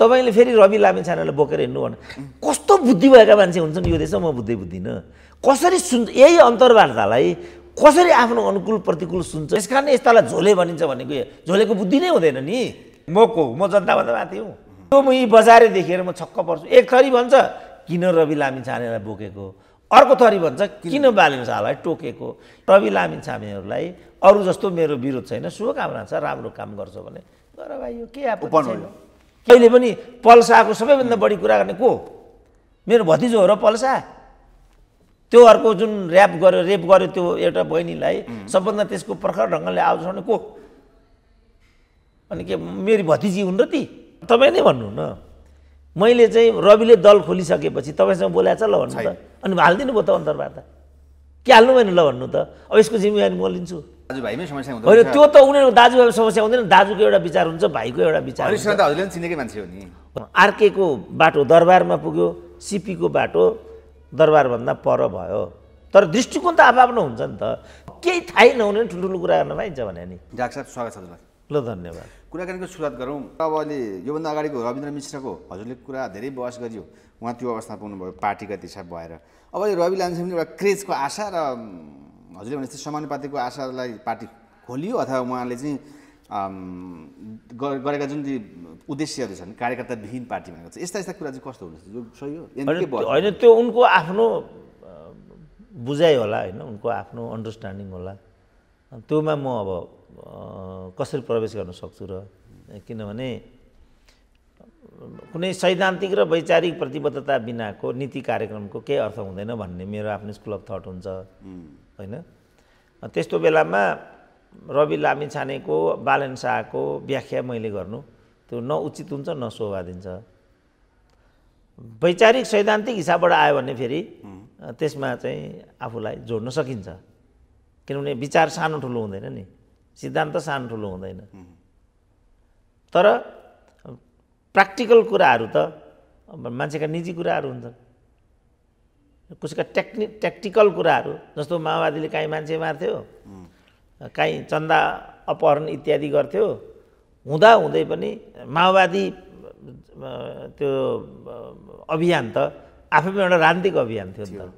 तपाईँले फेरि रवि लामे छानालाई बोकेर हिँड्नु भने कस्तो बुद्धि भएका मान्छे हुन्छन् यो देशमा म बुद्धि बुद्धिनँ कसरी सुन्छ यही अन्तर्वार्तालाई कसरी आफ्नो अनुकूल प्रतिकूल सुन्छ यस कारण यस्तालाई झोले भनिन्छ भनेको झोलेको बुद्धि नै हुँदैन नि म को म जनताभन्दा माथि हुँ त्यो म यी बजारे देखेर म छक्क पर्छु एक थरी भन्छ किन रवि लामी छानेलाई बोकेको अर्को थरी भन्छ किन बालिन टोकेको रवि लामी छानेहरूलाई अरू जस्तो मेरो विरोध छैन शुभकामना छ राम्रो काम गर्छ भने गर भाइ यो के अहिले पनि पल्साको सबैभन्दा बढी कुरा गर्ने को मेरो भतिजो हो र पल्सा त्यो अर्को जुन ऱ्याप गर्यो रेप गर्यो त्यो एउटा बहिनीलाई सबभन्दा त्यसको प्रखर ढङ्गले आउँछ को अनि के मेरी भतिजी हुन् र ती तपाईँ नै भन्नु न मैले चाहिँ रविले दल खोलिसकेपछि तपाईँसँग बोलाएको छ ल भन्नु त अनि हालिदिनु भयो त अन्तर्वार्ता के हाल्नु भएन ल भन्नु त अब यसको जिम्मेवारी म लिन्छु समस्या होइन त्यो त उनीहरूको दाजुभाइ समस्या हुँदैन दाजुको एउटा विचार हुन्छ भाइको एउटा विचार त हजुरले चिनेकै मान्छे हो नि आर्केको बाटो दरबारमा पुग्यो सिपीको बाटो दरबारभन्दा पर भयो तर दृष्टिकोण त आफ्नो हुन्छ नि त केही थाहै नहुने ठुल्ठुलो कुरा गर्न पाइन्छ भने नि डाक्टर स्वागत छ ल धन्यवाद कुराकानीको सुरुवात गरौँ अब अहिले योभन्दा अगाडिको रविन्द्र मिश्रको हजुरले कुरा धेरै बहस गरियो उहाँ त्यो अवस्थामा पुग्नुभयो पार्टीगत हिसाब भएर अब रवि लामसिङले एउटा क्रेजको आशा र हजुरले भने समानुपातिको आशालाई पार्टी खोलियो अथवा उहाँले चाहिँ गरेका जुन उद्देश्यहरू छन् कार्यकर्ता विहीन पार्टी भनेको छ यस्ता यस्ता कुरा चाहिँ कस्तो हुनुहुन्छ जो सही हो होइन त्यो उनको आफ्नो बुझाइ होला होइन उनको आफ्नो अन्डरस्ट्यान्डिङ होला त्योमा म अब कसरी प्रवेश गर्न सक्छु र किनभने कुनै सैद्धान्तिक र वैचारिक प्रतिबद्धता बिनाको नीति कार्यक्रमको केही अर्थ हुँदैन भन्ने मेरो आफ्नो स्कुल अफ थट हुन्छ होइन त्यस्तो बेलामा रवि लामी छानेको बालन शाहको व्याख्या मैले गर्नु त्यो न उचित हुन्छ न शोभा दिन्छ वैचारिक सैद्धान्तिक हिसाबबाट आयो भने फेरि त्यसमा चाहिँ आफूलाई जोड्न सकिन्छ किनभने विचार सानो ठुलो हुँदैन नि सिद्धान्त सानो ठुलो हुँदैन तर प्र्याक्टिकल कुराहरू त मान्छेका निजी कुराहरू हुन्छन् कसैका टेक्नि ट्याक्टिकल कुराहरू जस्तो माओवादीले काहीँ मान्छे मार्थ्यो काहीँ चन्दा अपहरण इत्यादि गर्थ्यो हुँदा हुँदै पनि माओवादी त्यो अभियान त आफैमा एउटा राजनीतिक अभियान थियो नि त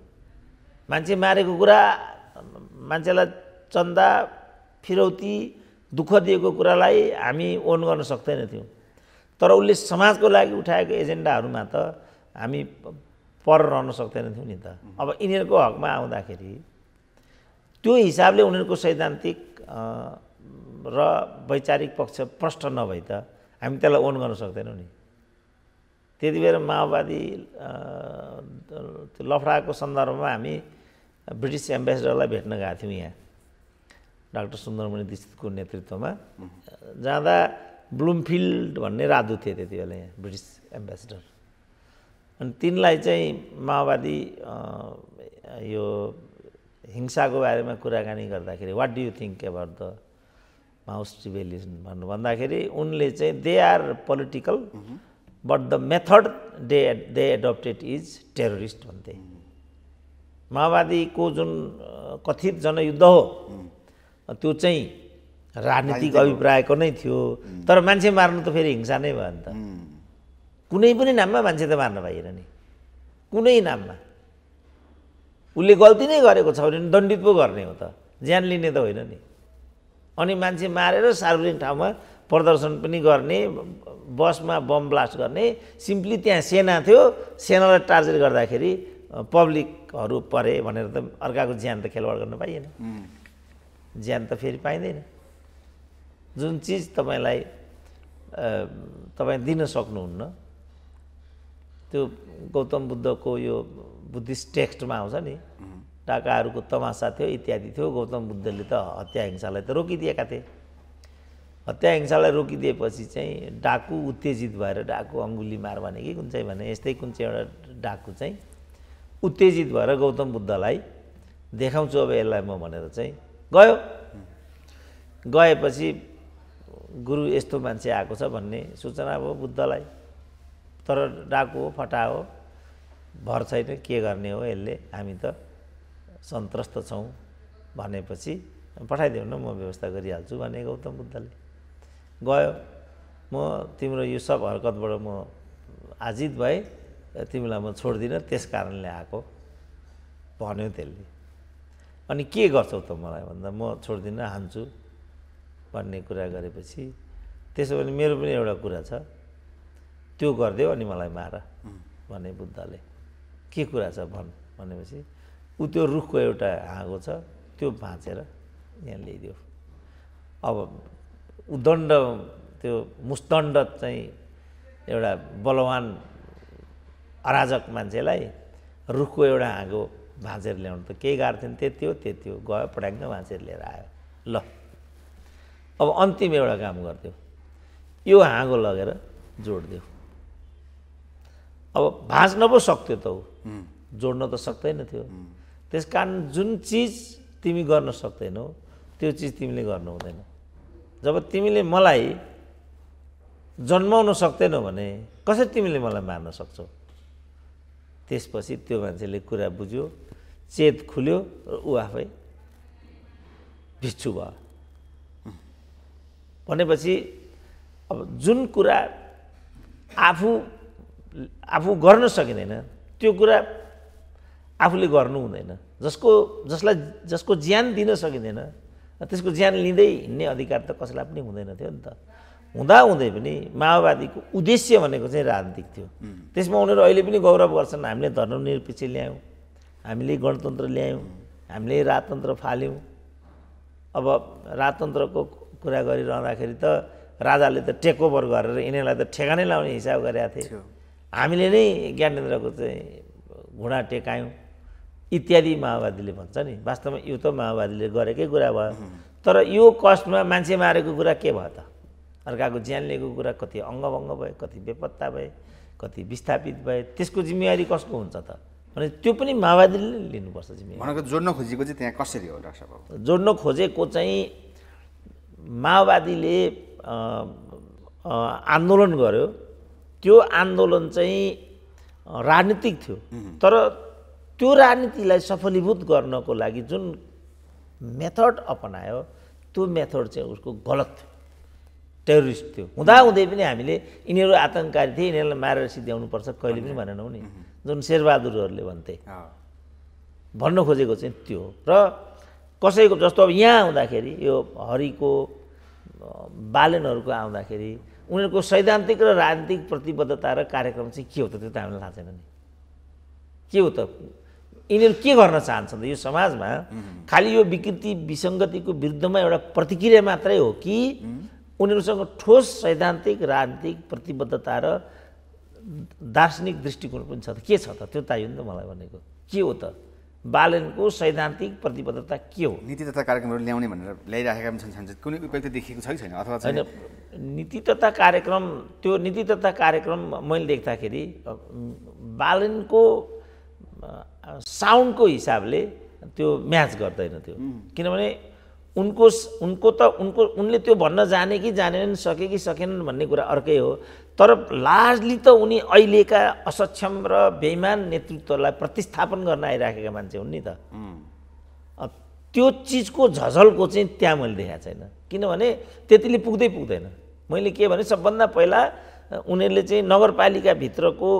मान्छे मारेको कुरा मान्छेलाई चन्दा फिरौती दुःख दिएको कुरालाई हामी ओन गर्न सक्दैनथ्यौँ तर उसले समाजको लागि उठाएको एजेन्डाहरूमा त हामी पर रहन सक्दैन थियौँ नि त अब यिनीहरूको हकमा आउँदाखेरि त्यो हिसाबले उनीहरूको सैद्धान्तिक र वैचारिक पक्ष प्रष्ट नभए त हामी त्यसलाई ओन गर्न सक्दैनौँ नि त्यति बेला माओवादी लफडाको सन्दर्भमा हामी ब्रिटिस एम्बेसडरलाई भेट्न गएको थियौँ यहाँ डाक्टर सुन्दरमणि दीक्षितको नेतृत्वमा जाँदा ब्लुमफिल्ड भन्ने राजु थिए त्यति बेला यहाँ ब्रिटिस एम्बेसडर अनि तिनलाई चाहिँ माओवादी यो हिंसाको बारेमा कुराकानी गर्दाखेरि what do you think about the Mao's revolution भन्नु भन्दाखेरि उनले चाहिँ they are political but the method they they adapted is terrorist भन्थे माओवादीको जुन कथित जनयुद्ध हो त्यो चाहिँ राजनीतिक अभिप्रायको नै थियो तर मान्छे मार्नु त फेरि हिंसा नै भयो नि त कुनै पनि नाममा मान्छे त मार्न पाइएन नि कुनै नाममा उसले गल्ती नै गरेको छ भने दण्डित पो गर्ने हो त ज्यान लिने त होइन नि अनि मान्छे मारेर सार्वजनिक ठाउँमा प्रदर्शन पनि गर्ने बसमा बम ब्लास्ट गर्ने सिम्पली त्यहाँ सेना थियो सेनालाई टार्गेट गर्दाखेरि पब्लिकहरू परे भनेर त अर्काको ज्यान त खेलवाड गर्न पाइएन ज्यान त फेरि पाइँदैन जुन चिज तपाईँलाई तपाईँ दिन सक्नुहुन्न त्यो गौतम बुद्धको यो बुद्धिस्ट टेक्स्टमा आउँछ नि टाकाहरूको तमासा थियो इत्यादि थियो गौतम बुद्धले त हत्या हिंसालाई त रोकिदिएका थिए हत्या हिंसालाई रोकिदिएपछि चाहिँ डाकु उत्तेजित भएर डाकु अङ्गुली मार भने कि कुन चाहिँ भने यस्तै कुन चाहिँ एउटा डाकु चाहिँ उत्तेजित भएर गौतम बुद्धलाई देखाउँछु अब यसलाई म भनेर चाहिँ गयो गएपछि गुरु यस्तो मान्छे आएको छ भन्ने सूचना भयो बुद्धलाई तर डाकु हो फटा हो भर छैन के गर्ने हो यसले हामी त सन्तस्त छौँ भनेपछि पठाइदेऊ न म व्यवस्था गरिहाल्छु भने गौतम बुद्धले गयो म तिम्रो यो सब हरकतबाट म आजित भएँ तिमीलाई म छोड्दिनँ त्यस कारणले आएको भन्यो त्यसले अनि के गर्छौ त मलाई भन्दा म छोड्दिनँ हान्छु भन्ने कुरा गरेपछि त्यसो भने मेरो पनि एउटा कुरा छ त्यो गरिदेऊ अनि मलाई मार भने बुद्धले के कुरा छ भन् भनेपछि ऊ त्यो रुखको एउटा हाँगो छ त्यो भाँचेर यहाँ ल्याइदियो अब उदण्ड त्यो मुस्तण्ड चाहिँ एउटा बलवान अराजक मान्छेलाई रुखको एउटा हाँगो भाँचेर ल्याउनु त केही गाह्रो थिएन त्यति हो त्यति हो गयो पट्याङ्ग भाँचेर लिएर आयो ल अब अन्तिम एउटा काम गरिदियो यो हाँगो लगेर जोडिदियो अब भाँच्न पो सक्थ्यो त ऊ जोड्न त सक्दैन थियो त्यस कारण जुन चिज तिमी गर्न सक्दैनौ त्यो चिज तिमीले गर्नु हुँदैन जब तिमीले मलाई जन्माउन सक्दैनौ भने कसरी तिमीले मलाई मार्न सक्छौ त्यसपछि त्यो मान्छेले कुरा बुझ्यो चेत खुल्यो र ऊ आफै भिच्छु भयो भनेपछि अब जुन कुरा आफू आफू गर्न सकिँदैन त्यो कुरा आफूले गर्नु हुँदैन जसको जसलाई जसको ज्यान दिन सकिँदैन त्यसको ज्यान लिँदै हिँड्ने अधिकार त कसैलाई पनि हुँदैन थियो नि त हुँदै पनि माओवादीको उद्देश्य भनेको चाहिँ राजनीतिक थियो त्यसमा उनीहरू अहिले पनि गौरव गर्छन् हामीले धर्मनिरपेक्ष ल्यायौँ हामीले गणतन्त्र ल्यायौँ हामीले राजतन्त्र फाल्यौँ अब राजतन्त्रको कुरा गरिरहँदाखेरि त राजाले त टेकओभर गरेर यिनीहरूलाई त ठेगानै लाउने हिसाब गरेका थिए हामीले नै ज्ञानेन्द्रको चाहिँ घुँडा टेकायौँ इत्यादि माओवादीले भन्छ नि वास्तवमा यो त माओवादीले गरेकै कुरा भयो तर यो कष्टमा मान्छे मारेको कुरा के भयो त अर्काको ज्यान लिएको कुरा कति अङ्गभङ्ग भयो कति बेपत्ता भए कति विस्थापित भए त्यसको जिम्मेवारी कसको हुन्छ त भने त्यो पनि माओवादीले नै लिनुपर्छ जिम्मेवारी भनेको जोड्न खोजेको चाहिँ त्यहाँ कसरी हो डाक्टर जोड्न खोजेको चाहिँ माओवादीले आन्दोलन गर्यो त्यो आन्दोलन चाहिँ राजनीतिक थियो तर त्यो राजनीतिलाई सफलीभूत गर्नको लागि जुन मेथड अपनायो त्यो मेथड चाहिँ उसको गलत थियो टेरोरिस्ट थियो हुँदाहुँदै पनि हामीले यिनीहरू आतङ्ककारी थिए यिनीहरूलाई मारेर सिद्ध्याउनुपर्छ कहिले पनि भनेनौँ नि जुन शेरबहादुरहरूले भन्थे भन्न खोजेको चाहिँ त्यो र कसैको जस्तो अब यहाँ आउँदाखेरि यो हरिको बालनहरूको आउँदाखेरि उनीहरूको सैद्धान्तिक र राजनीतिक प्रतिबद्धता र कार्यक्रम चाहिँ के हो त त्यो त हामीलाई थाहा छैन नि के हो त यिनीहरू के गर्न चाहन्छन् त यो समाजमा खालि यो विकृति विसङ्गतिको विरुद्धमा एउटा प्रतिक्रिया मात्रै हो कि उनीहरूसँग ठोस सैद्धान्तिक राजनीतिक प्रतिबद्धता र दार्शनिक दृष्टिकोण पनि छ त के छ त त्यो त नि त मलाई भनेको के हो त बालनको सैद्धान्तिक प्रतिबद्धता के हो नीति तथा कार्यक्रमहरू ल्याउने भनेर ल्याइराखेका पनि छन् संसद कुनै उपयुक्त देखिएको छ कि छैन अथवा छैन नीति तथा कार्यक्रम त्यो नीति तथा कार्यक्रम मैले देख्दाखेरि बालनको साउन्डको हिसाबले त्यो म्याच गर्दैन त्यो किनभने उनको उनको त उनको उनले त्यो भन्न जाने कि जानेनन् सके कि सकेनन् भन्ने कुरा अर्कै हो तर लार्जली त उनी अहिलेका असक्षम र बेइमान नेतृत्वलाई प्रतिस्थापन गर्न आइराखेका मान्छे हुन् नि त त्यो चिजको झझलको चाहिँ त्यहाँ मैले देखाएको छैन किनभने त्यतिले पुग्दै पुग्दैन मैले के भने सबभन्दा पहिला उनीहरूले चाहिँ नगरपालिकाभित्रको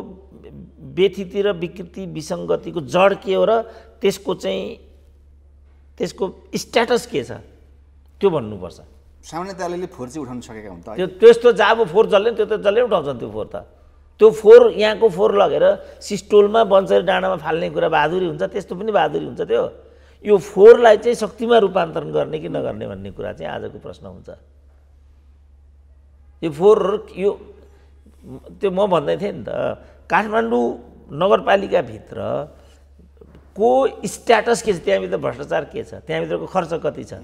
व्यथिति र विकृति विसङ्गतिको जड के हो र त्यसको चाहिँ त्यसको स्ट्याटस के छ त्यो भन्नुपर्छ सामान्य फोहोर चाहिँ उठाउन सकेका हुन् त्यो त्यस्तो जाबो फोहोर जसले त्यो त जसले उठाउँछ त्यो फोहोर त त्यो फोहोर यहाँको फोहोर लगेर सिस्टोलमा बन्सरी डाँडामा फाल्ने कुरा बहादुरी हुन्छ त्यस्तो पनि बहादुरी हुन्छ त्यो यो फोहोरलाई चाहिँ शक्तिमा रूपान्तरण गर्ने कि नगर्ने भन्ने कुरा चाहिँ आजको प्रश्न हुन्छ यो फोहोर यो त्यो म भन्दै थिएँ नि त काठमाडौँ नगरपालिकाभित्र को स्ट्याटस के छ त्यहाँभित्र भ्रष्टाचार के छ त्यहाँभित्रको खर्च कति छ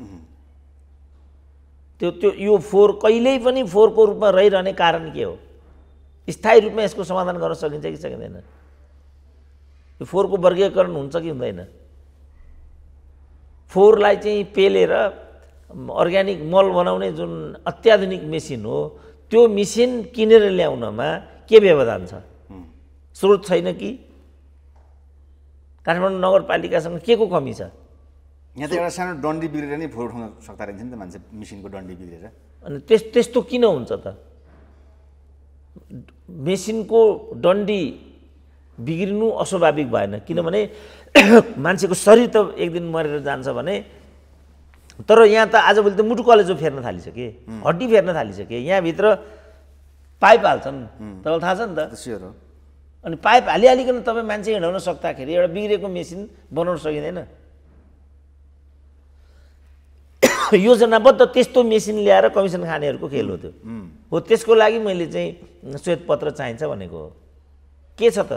त्यो त्यो यो फोहोर कहिल्यै पनि फोहोरको रूपमा रहिरहने कारण के हो स्थायी रूपमा यसको समाधान गर्न सकिन्छ कि सकिँदैन यो फोहोरको वर्गीकरण हुन्छ कि हुँदैन फोहोरलाई चाहिँ पेलेर अर्ग्यानिक मल बनाउने जुन अत्याधुनिक मेसिन हो त्यो मेसिन किनेर ल्याउनमा के व्यवधान छ स्रोत छैन कि काठमाडौँ नगरपालिकासँग के को कमी छ यहाँ त एउटा सानो डन्डी बिग्रेर नै फोटो उठाउन सक्दा रहेछ नि त मान्छे मेसिनको डन्डी बिग्रेर अनि त्यस त्यस्तो किन हुन्छ त मेसिनको डन्डी बिग्रिनु अस्वाभाविक भएन किनभने मान्छेको शरीर त एक दिन मरेर जान्छ भने तर यहाँ त आजभोलि त मुटु कलेजो फेर्न थालिसके हड्डी फेर्न थालिसके यहाँभित्र पाइप हाल्छन् तपाईँलाई थाहा छ नि त अनि पाइप हालिहालिकन तपाईँ मान्छे हिँडाउन सक्दाखेरि एउटा बिग्रेको मेसिन बनाउन सकिँदैन योजनाबद्ध त्यस्तो मेसिन ल्याएर कमिसन खानेहरूको खेल हो त्यो हो त्यसको लागि मैले चाहिँ पत्र चाहिन्छ भनेको हो के छ त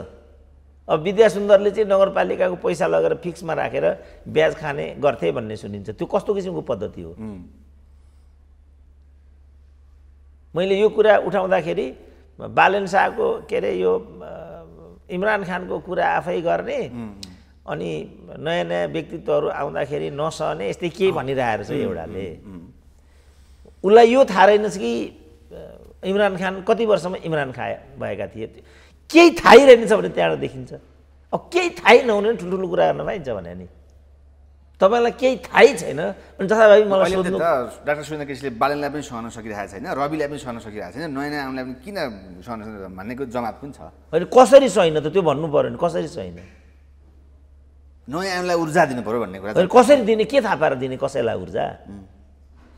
अब विद्या सुन्दरले चाहिँ नगरपालिकाको पैसा लगेर फिक्समा राखेर ब्याज खाने गर्थे भन्ने सुनिन्छ त्यो कस्तो किसिमको पद्धति हो मैले यो कुरा उठाउँदाखेरि बालन शाहको के अरे यो इमरान खानको कुरा आफै गर्ने अनि नयाँ नयाँ व्यक्तित्वहरू आउँदाखेरि नसहने यस्तै के भनिरहेको छ एउटाले उसलाई यो थाहा रहेनछ कि इमरान खान कति वर्षमा इमरान खा भएका थिए केही थाहै रहेनछ भने त्यहाँबाट देखिन्छ अब केही थाहै नहुने ठुल्ठुलो कुरा गर्न पाइन्छ भने नि तपाईँलाई केही थाहै छैन अनि जथाभावी मलाई सोध्नु डाक्टर सुरेन्द्र केसीले बालनलाई पनि सहन सकिरहेको छैन रविलाई पनि सहन सकिरहेको छैन नयाँ नयाँ आउनलाई पनि किन सहन भन्नेको जवाब पनि छ होइन कसरी सहिन त त्यो भन्नु पऱ्यो नि कसरी सहिन नयाँलाई ऊर्जा दिनु पऱ्यो भन्ने कुरा कसरी दिने के थाहा पाएर दिने कसैलाई ऊर्जा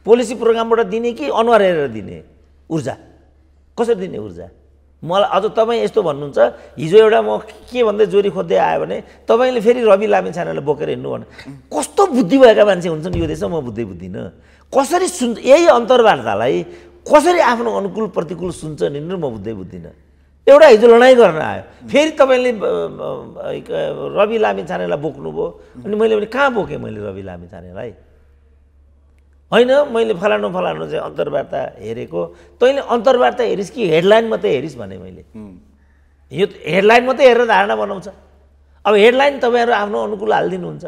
पोलिसी प्रोग्रामबाट दिने कि अनुहार हेरेर दिने ऊर्जा कसरी दिने ऊर्जा मलाई अझ तपाईँ यस्तो भन्नुहुन्छ हिजो एउटा म के भन्दै जोरी खोज्दै आयो भने तपाईँले फेरि रवि लामे छानालाई बोकेर हिँड्नु भने कस्तो बुद्धि भएका मान्छे हुन्छन् यो देशमा म बुद्धि बुद्धिनँ कसरी सुन् यही अन्तर्वार्तालाई कसरी आफ्नो अनुकूल प्रतिकूल सुन्छ हिँड्नु म बुद्धि बुझ्दिनँ एउटा हिजो लडाइँ गर्न आयो फेरि तपाईँले रवि लामी छानेलाई बोक्नुभयो अनि मैले भने कहाँ बोकेँ मैले रवि लामी छानेलाई होइन मैले फलानु फलानु चाहिँ अन्तर्वार्ता हेरेको तैँले अन्तर्वार्ता हेरिस् कि हेडलाइन मात्रै हेरिस् भने मैले यो हेडलाइन मात्रै हेरेर धारणा बनाउँछ अब हेडलाइन तपाईँहरू आफ्नो अनुकूल हालिदिनुहुन्छ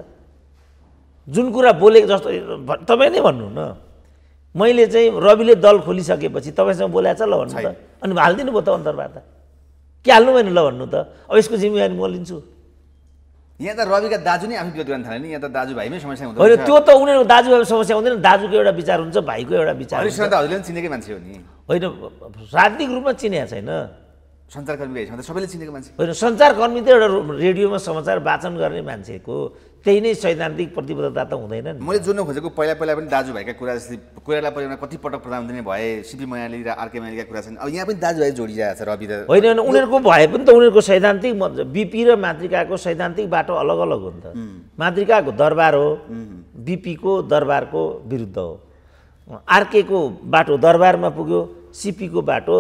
जुन कुरा बोलेको जस्तो तपाईँ नै भन्नु न मैले चाहिँ रविले दल खोलिसकेपछि तपाईँसँग बोलाएको छ ल भन्नु त अनि हालिदिनु भयो त अन्तर्वार्ता के हाल्नु भएन ल भन्नु त अब यसको जिम्मेवारी म लिन्छु यहाँ त रविका दाजु नै आफ्नो विरोध गर्न थाल्यो नि यहाँ त दाजुभाइमै समस्या हुँदैन होइन त्यो त उनीहरूको दाजुभाइको समस्या हुँदैन दाजुको एउटा विचार हुन्छ भाइको एउटा विचार हजुरले पनि चिनेकै मान्छे हो नि होइन राजनीतिक रूपमा चिनेको छैन सञ्चारकर्मी सबैले चिनेको मान्छे होइन सञ्चारकर्मी त एउटा रेडियोमा समाचार वाचन गर्ने मान्छेको त्यही नै सैद्धान्तिक प्रतिबद्धता त हुँदैन नि मैले जोड्न खोजेको पहिला पहिला पनि दाजुभाइका कुरा जस्तै कोइराला परिवारमा कतिपटक प्रधानमन्त्री भए सिपी मयाली र आरके मयालीका कुरा छन् अब यहाँ पनि दाजुभाइ जोडिरहेको छ रवि होइन होइन उनीहरूको भए पनि त उनीहरूको सैद्धान्तिक बिपी र मातृकाको सैद्धान्तिक बाटो अलग अलग हो नि त मातृकाको दरबार हो बिपीको दरबारको विरुद्ध हो आरकेको बाटो दरबारमा पुग्यो सिपीको बाटो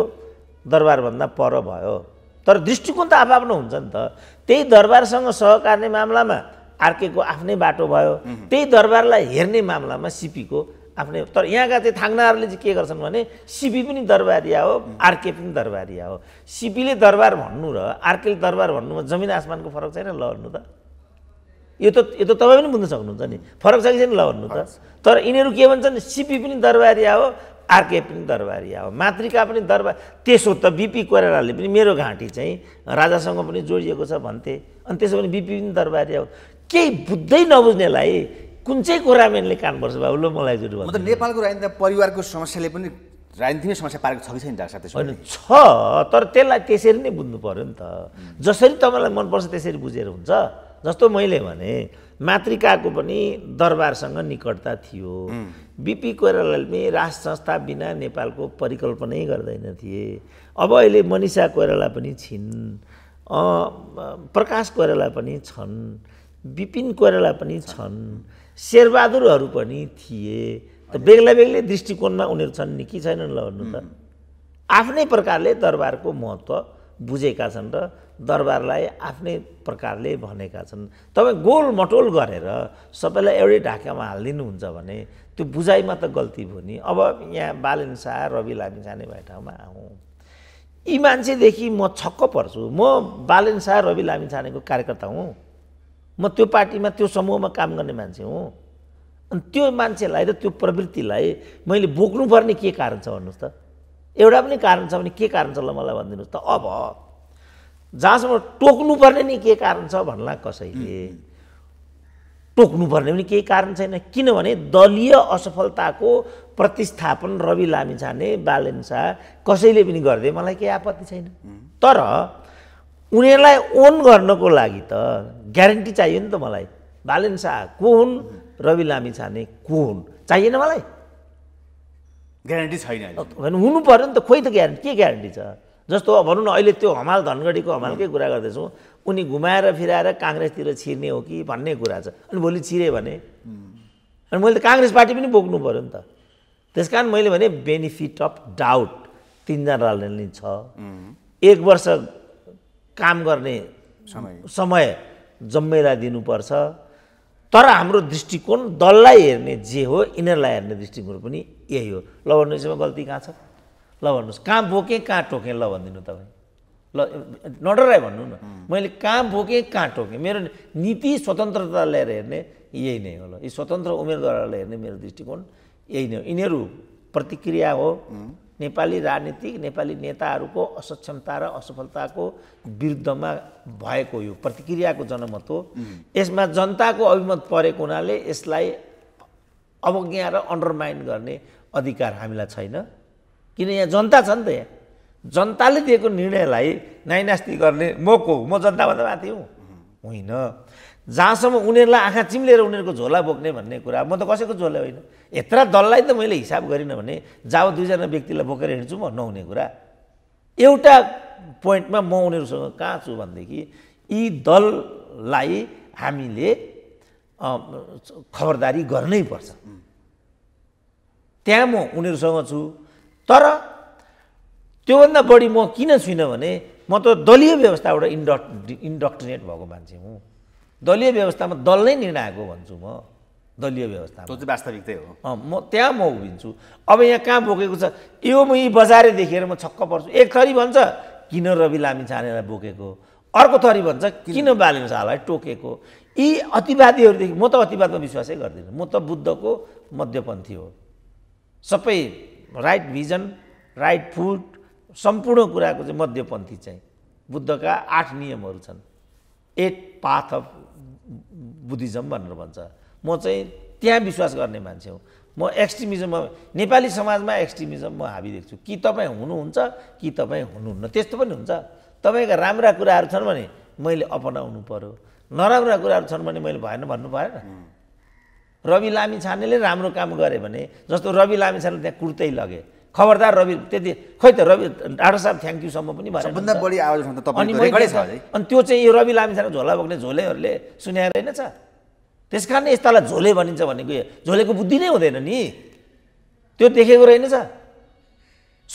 दरबारभन्दा पर भयो तर दृष्टिकोण त आफआफ्नो हुन्छ नि त त्यही दरबारसँग सहकार्ने मामलामा आर्केको आफ्नै बाटो भयो त्यही दरबारलाई हेर्ने मामलामा सिपीको आफ्नै तर यहाँका चाहिँ थाङ्नाहरूले चाहिँ के गर्छन् भने सिपी पनि दरबारिया हो आर्के पनि दरबारिया हो सिपीले दरबार भन्नु र आर्केले दरबार भन्नुमा जमिन आसमानको फरक छैन ल भन्नु त यो त यो त तपाईँ पनि बुझ्न सक्नुहुन्छ नि फरक छ कि छैन ल भन्नु त तर यिनीहरू के भन्छन् सिपी पनि दरबारिया हो आर्के पनि दरबारिया हो मातृका पनि दरबार त्यसो त बिपी कोरेलाले पनि मेरो घाँटी चाहिँ राजासँग पनि जोडिएको छ भन्थे अनि त्यसो भने बिपी पनि दरबारिया हो केही बुझ्दै नबुझ्नेलाई कुन चाहिँ कोरामेनले मेनले गर्छ बाबु ल मलाई जुन म नेपालको राजनीति परिवारको समस्याले पनि राजनीतिमै समस्या पारेको छ कि छैन होइन छ तर त्यसलाई त्यसरी नै बुझ्नु पऱ्यो नि त जसरी तपाईँलाई मनपर्छ त्यसरी बुझेर हुन्छ जस्तो मैले भने मातृकाको पनि दरबारसँग निकटता थियो बिपी कोइरालाले पनि राष्ट्र संस्था बिना नेपालको परिकल्पनै गर्दैन थिए अब अहिले मनिषा कोइराला पनि छिन् प्रकाश कोइराला पनि छन् विपिन कोइराला पनि छन् शेरबहादुरहरू पनि थिए त बेग्ला बेग्लै दृष्टिकोणमा उनीहरू छन् नि कि छैनन् ल भन्नु त आफ्नै प्रकारले दरबारको महत्त्व बुझेका छन् र दरबारलाई आफ्नै प्रकारले भनेका छन् तपाईँ गोल मटोल गरेर सबैलाई एउटै ढाकामा हालिदिनुहुन्छ भने त्यो बुझाइमा त गल्ती भयो नि अब यहाँ बालेन शाह रवि लामी छाने भए ठाउँमा आउँ यी मान्छेदेखि म छक्क पर्छु म बालेन शाह रवि लामी छानेको कार्यकर्ता हुँ म त्यो पार्टीमा त्यो समूहमा काम गर्ने मान्छे हो अनि त्यो मान्छेलाई र त्यो प्रवृत्तिलाई मैले बोक्नुपर्ने के कारण छ भन्नुहोस् त एउटा पनि कारण छ भने के कारण छ ल मलाई भनिदिनुहोस् त अब जहाँसम्म टोक्नुपर्ने नि के कारण छ भन्ला कसैले टोक्नुपर्ने पनि केही कारण छैन किनभने दलीय असफलताको प्रतिस्थापन रवि लामिछाने बालेन्सा कसैले पनि गरिदिए मलाई केही आपत्ति छैन तर उनीहरूलाई ओन गर्नको लागि त ग्यारेन्टी चाहियो नि त मलाई बालेन शाह को हुन् रवि लामी छाने को हुन् चाहिएन मलाई ग्यारेन्टी छैन हुनु पऱ्यो नि त खोइ त ग्यारेन्टी के ग्यारेन्टी छ जस्तो भनौँ न अहिले त्यो हमाल धनगढीको हमालकै कुरा गर्दैछौँ उनी घुमाएर फिराएर काङ्ग्रेसतिर छिर्ने हो कि भन्ने कुरा छ अनि भोलि छिरेँ भने अनि मैले त काङ्ग्रेस पार्टी पनि बोक्नु पऱ्यो नि त त्यस कारण मैले भने बेनिफिट अफ डाउट तिनजना राजनीति छ एक वर्ष काम गर्ने समय समय जम्मेला दिनुपर्छ तर हाम्रो दृष्टिकोण दललाई हेर्ने जे हो यिनीहरूलाई हेर्ने दृष्टिकोण पनि यही हो ल भन्नुहोस् यसमा गल्ती कहाँ छ ल भन्नुहोस् कहाँ बोकेँ कहाँ टोकेँ ल भनिदिनु तपाईँ ल नडराई भन्नु न मैले कहाँ बोकेँ कहाँ टोकेँ मेरो नीति स्वतन्त्रता लिएर हेर्ने यही नै हो ल यी स्वतन्त्र उम्मेदवारहरूलाई हेर्ने मेरो दृष्टिकोण यही नै हो यिनीहरू प्रतिक्रिया हो नेपाली राजनीतिक नेपाली नेताहरूको असक्षमता र असफलताको विरुद्धमा भएको यो प्रतिक्रियाको जनमत हो यसमा जनताको अभिमत परेको हुनाले यसलाई अवज्ञा र अन्डरमाइन गर्ने अधिकार हामीलाई छैन किन यहाँ जनता छ नि त यहाँ जनताले दिएको निर्णयलाई नाइनास्ती गर्ने मोको हो म जनताभन्दा माथि हुँ होइन जहाँसम्म उनीहरूलाई आँखा चिम्लेर उनीहरूको झोला बोक्ने भन्ने कुरा म त कसैको झोला होइन यत्र दललाई त मैले हिसाब गरिनँ भने जाब दुईजना व्यक्तिलाई बोकेर हिँड्छु म नहुने कुरा एउटा पोइन्टमा म उनीहरूसँग कहाँ छु भनेदेखि यी दललाई हामीले खबरदारी गर्नै पर्छ त्यहाँ म उनीहरूसँग छु तर त्योभन्दा बढी म किन छुइनँ भने म त दलीय व्यवस्थाबाट इन्डक् इन्डक्ट्रिनेट भएको मान्छे हुँ दलीय व्यवस्थामा दल नै निर्णय आएको भन्छु म दलीय व्यवस्था त्यो चाहिँ वास्तविकतै हो म त्यहाँ म उभिन्छु अब यहाँ कहाँ बोकेको छ यो म यी बजारे देखेर म छक्क पर्छु एक थरी भन्छ किन रवि लामी छानेलाई बोकेको अर्को थरी भन्छ किन बालिन शाहलाई टोकेको यी अतिवादीहरूदेखि म त अतिवादमा विश्वासै गर्दिनँ म त बुद्धको मध्यपन्थी हो सबै राइट भिजन राइट फुड सम्पूर्ण कुराको चाहिँ मध्यपन्थी चाहिँ बुद्धका आठ नियमहरू छन् एट पाथ अफ बुद्धिज्म भनेर भन्छ म चाहिँ त्यहाँ विश्वास गर्ने मान्छे हो म एक्सट्रिमिजममा नेपाली समाजमा एक्सट्रिमिजम म हाबी देख्छु कि तपाईँ हुनुहुन्छ कि तपाईँ हुनुहुन्न त्यस्तो पनि हुन्छ तपाईँका राम्रा कुराहरू छन् भने मैले अपनाउनु पऱ्यो नराम्रा कुराहरू छन् भने मैले भएन भन्नु परेन रवि लामी छानेले राम्रो काम गरेँ भने जस्तो रवि लामी छाने त्यहाँ कुर्तै लगेँ खबरदार रवि त्यति खै त रवि डाक्टर साहब थ्याङ्क यूसम्म पनि भयो बढी आवाज अनि अनि त्यो चाहिँ यो रवि लामिछाने झोला बोक्ने झोलेहरूले सुनाएर होइन छ त्यस कारण यस्तालाई झोले भनिन्छ भनेको झोलेको बुद्धि नै हुँदैन नि त्यो देखेको रहेनछ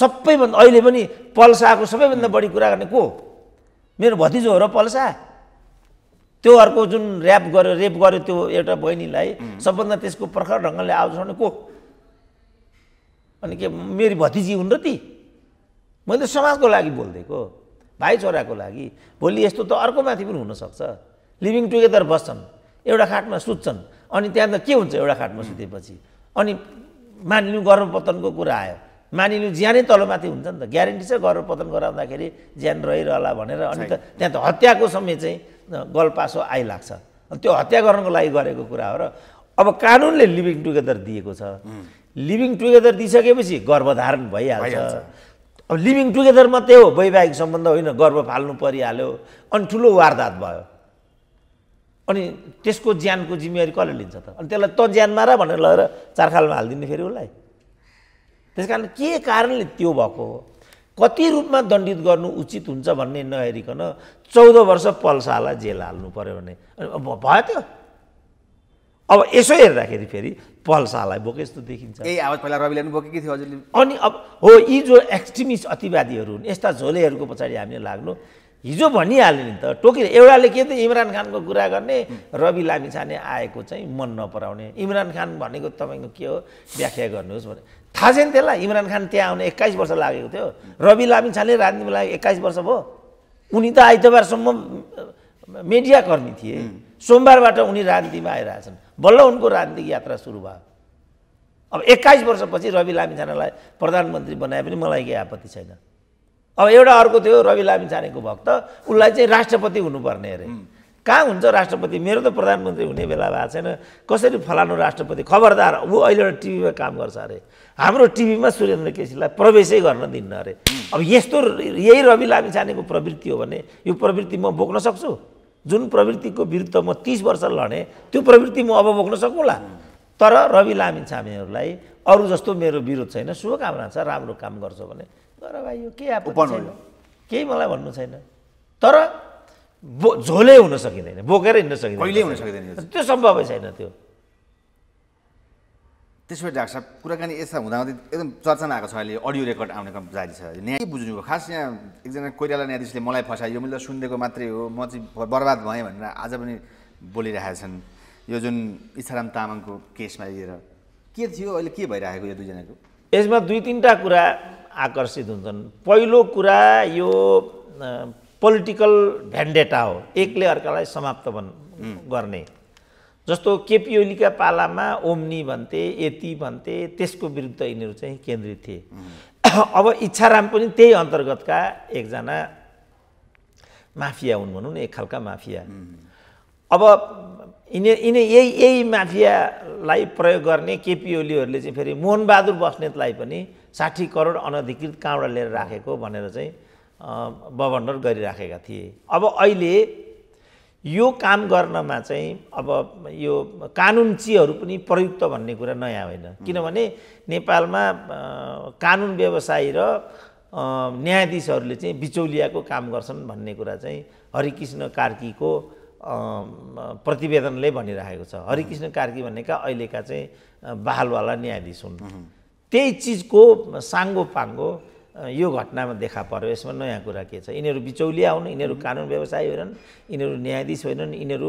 सबैभन्दा अहिले पनि पल्साको सबैभन्दा बढी कुरा गर्ने को मेरो भतिजो हो र पल्सा त्यो अर्को जुन ऱ्याप गर्यो रेप गर्यो त्यो एउटा बहिनीलाई सबभन्दा त्यसको प्रखर ढङ्गले आवाज उठाउने को अनि के मेरो भतिजी हुन् र ती मैले समाजको लागि बोलिदिएको छोराको लागि भोलि यस्तो त अर्को माथि पनि हुनसक्छ लिभिङ टुगेदर बस्छन् एउटा खाटमा सुत्छन् अनि त्यहाँ त के हुन्छ एउटा खाटमा सुतेपछि अनि मानिलिउँ गर्भपतनको कुरा आयो मानिलिउँ ज्यानै तलमाथि हुन्छ नि त ग्यारेन्टी छ गर्भपतन गराउँदाखेरि ज्यान रहिरहला भनेर अनि त त्यहाँ त हत्याको समय चाहिँ गलपासो आइलाग्छ त्यो हत्या गर्नको लागि गरेको कुरा हो र अब कानुनले लिभिङ टुगेदर दिएको छ लिभिङ टुगेदर दिइसकेपछि गर्भधारण भइहाल्छ अब लिभिङ टुगेदर मात्रै हो वैवाहिक सम्बन्ध होइन गर्भ फाल्नु परिहाल्यो अनि ठुलो वारदात भयो अनि त्यसको ज्यानको जिम्मेवारी कसले लिन्छ त अनि त्यसलाई त ज्यान मार भनेर लगेर चारखालमा हालिदिने फेरि उसलाई त्यस कारण के कारणले त्यो भएको हो कति रूपमा दण्डित गर्नु उचित हुन्छ भन्ने नहेरिकन चौध वर्ष पल्सालाई जेल हाल्नु पऱ्यो भने भयो त्यो अब यसो हेर्दाखेरि फेरि पल्सालाई बोके जस्तो देखिन्छ ए आवाज पहिला रविले पनि बोकेकै थियो हजुरले अनि अब हो यी जो एक्सट्रिमिस्ट अतिवादीहरू हुन् यस्ता झोलेहरूको पछाडि हामीले लाग्नु हिजो भनिहाल्यो नि त टोकिने एउटाले के त इमरान खानको कुरा गर्ने रवि लामिछाने आएको चाहिँ मन नपराउने इमरान खान भनेको तपाईँको के हो व्याख्या गर्नुहोस् भने थाहा छैन त्यसलाई इमरान खान त्यहाँ आउने एक्काइस वर्ष लागेको थियो रवि लामिछाने राजनीतिमा लागेको एक्काइस वर्ष भयो उनी त आइतबारसम्म मिडियाकर्मी थिए सोमबारबाट उनी राजनीतिमा आइरहेछन् बल्ल उनको राजनीतिक यात्रा सुरु भयो अब एक्काइस वर्षपछि रवि लामिछानेलाई प्रधानमन्त्री बनाए पनि मलाई केही आपत्ति छैन अब एउटा अर्को थियो रवि लामिछानेको भक्त उसलाई चाहिँ राष्ट्रपति हुनुपर्ने अरे कहाँ हुन्छ राष्ट्रपति मेरो त प्रधानमन्त्री हुने बेला भएको छैन कसरी फलानु राष्ट्रपति खबरदार ऊ अहिले एउटा टिभीमा काम गर्छ अरे हाम्रो टिभीमा सुरेन्द्र केसीलाई प्रवेशै गर्न दिन्न अरे अब यस्तो यही रवि लामिछानेको प्रवृत्ति हो भने यो प्रवृत्ति म बोक्न सक्छु जुन प्रवृत्तिको विरुद्ध म तिस वर्ष लडेँ त्यो प्रवृत्ति म अब बोक्न सकौँला तर रवि लामिन छामेहरूलाई अरू जस्तो मेरो विरोध छैन शुभकामना छ राम्रो काम गर्छ भने गर भाइ यो के छैन केही मलाई भन्नु छैन तर बो झोले हुन सकिँदैन बोकेर हिँड्न सकिँदैन त्यो सम्भवै छैन त्यो त्यसो भए डाक्टर साहब कुराकानी यस्ता हुँदाहुँदै एकदम चर्चा आएको छ अहिले अडियो रेकर्ड आउने क्रम जारी छ न्याय बुझ्नुको खास यहाँ एकजना कोइराला न्यायाधीशले मलाई फसायो मैले त सुनिदिएको मात्रै हो म चाहिँ बर्बाद भएँ भनेर आज पनि बोलिरहेका छन् यो जुन इच्छाराम तामाङको केसमा लिएर के थियो अहिले के भइरहेको यो दुईजनाको यसमा दुई तिनवटा कुरा आकर्षित हुन्छन् पहिलो कुरा यो पोलिटिकल भ्यान्डेटा हो एकले अर्कालाई समाप्त गर्ने जस्तो केपी पालामा ओम्नी भन्थे यति भन्थे त्यसको विरुद्ध यिनीहरू चाहिँ केन्द्रित थिए mm-hmm. अब इच्छाराम पनि त्यही अन्तर्गतका एकजना माफिया हुन् भनौँ न एक खालका माफिया mm-hmm. अब यिनी यिनी यही यही माफियालाई प्रयोग गर्ने केपी ओलीहरूले चाहिँ फेरि मोहनबहादुर बस्नेतलाई पनि साठी करोड अनधिकृत काँडा लिएर राखेको भनेर चाहिँ बबन्डर गरिराखेका थिए अब अहिले यो काम गर्नमा चाहिँ अब यो कानुनचीहरू पनि प्रयुक्त भन्ने कुरा नयाँ होइन किनभने नेपालमा कानुन व्यवसायी र न्यायाधीशहरूले चाहिँ बिचौलियाको काम गर्छन् भन्ने कुरा चाहिँ हरिकृष्ण कार्कीको प्रतिवेदनले भनिरहेको छ हरिकृष्ण कार्की भनेका अहिलेका चाहिँ बहालवाला न्यायाधीश हुन् त्यही चिजको साङ्गो पाङ्गो यो घटनामा देखा पर्यो यसमा नयाँ कुरा के छ यिनीहरू बिचौलिया हुन् यिनीहरू कानुन व्यवसायी होइनन् यिनीहरू न्यायाधीश होइनन् यिनीहरू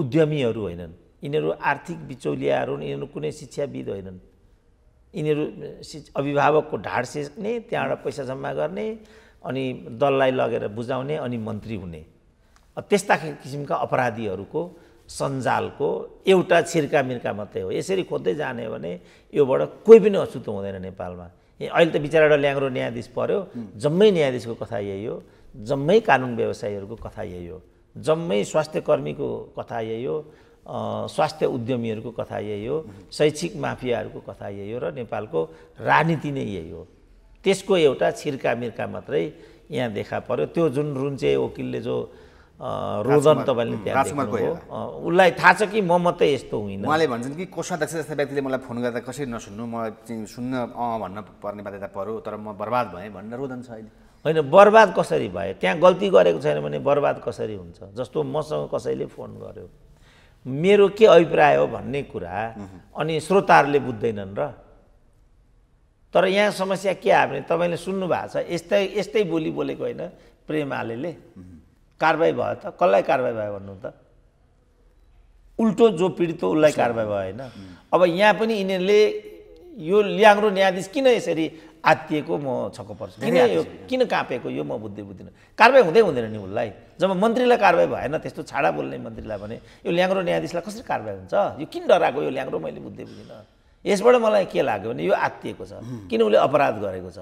उद्यमीहरू होइनन् यिनीहरू आर्थिक बिचौलियाहरू हुन् यिनीहरू कुनै शिक्षाविद होइनन् यिनीहरू अभिभावकको ढाड सेक्ने त्यहाँबाट पैसा जम्मा गर्ने अनि दललाई लगेर बुझाउने अनि मन्त्री हुने त्यस्ता किसिमका अपराधीहरूको सञ्जालको एउटा छिर्का मिर्का मात्रै हो यसरी खोज्दै जाने हो भने योबाट कोही पनि अछुतो हुँदैन नेपालमा अहिले त बिचरा एउटा ल्याङ्रो न्यायाधीश पऱ्यो जम्मै न्यायाधीशको कथा यही हो जम्मै कानुन व्यवसायीहरूको कथा यही हो जम्मै स्वास्थ्य कर्मीको कथा यही हो स्वास्थ्य उद्यमीहरूको कथा यही हो शैक्षिक माफियाहरूको कथा यही हो र नेपालको राजनीति नै यही हो त्यसको एउटा छिर्का मिर्का मात्रै यहाँ देखा पर्यो त्यो जुन रुन्चे वकिलले जो रोदन तपाईँले त्यहाँ उसलाई थाहा छ कि म मात्रै यस्तो हुइनँ उहाँले भन्छन् कि कोषाध्यक्ष जस्ता व्यक्तिले मलाई फोन गर्दा कसरी नसुन्नु म चाहिँ सुन्न अँ भन्न पर्ने बाध्यता पऱ्यो तर म बर्बाद भएँ भनेर रोदन छ अहिले होइन बर्बाद कसरी भयो त्यहाँ गल्ती गरेको छैन भने बर्बाद कसरी हुन्छ जस्तो मसँग कसैले फोन गर्यो मेरो के अभिप्राय हो भन्ने कुरा अनि श्रोताहरूले बुझ्दैनन् र तर यहाँ समस्या के आयो भने तपाईँले सुन्नु भएको छ यस्तै यस्तै बोली बोलेको होइन प्रेमाले कारवाही भयो त कसलाई कारवाही भयो भन्नु त उल्टो जो पीडित हो उसलाई कारवाही भयो होइन अब यहाँ पनि यिनीहरूले यो ल्याङ्रो न्यायाधीश किन यसरी आत्तिएको म छक्क पर्छु किन यो किन काँपेको यो म बुझ्दै बुझ्दिनँ कारवाही हुँदै हुँदैन नि उसलाई जब मन्त्रीलाई कारवाही भएन त्यस्तो छाडा बोल्ने मन्त्रीलाई भने यो ल्याङ्रो न्यायाधीशलाई कसरी कारवाही हुन्छ यो किन डराएको यो ल्याङ्रो मैले बुझ्दै बुझिनँ यसबाट मलाई के लाग्यो भने यो आत्तिएको छ किन उसले अपराध गरेको छ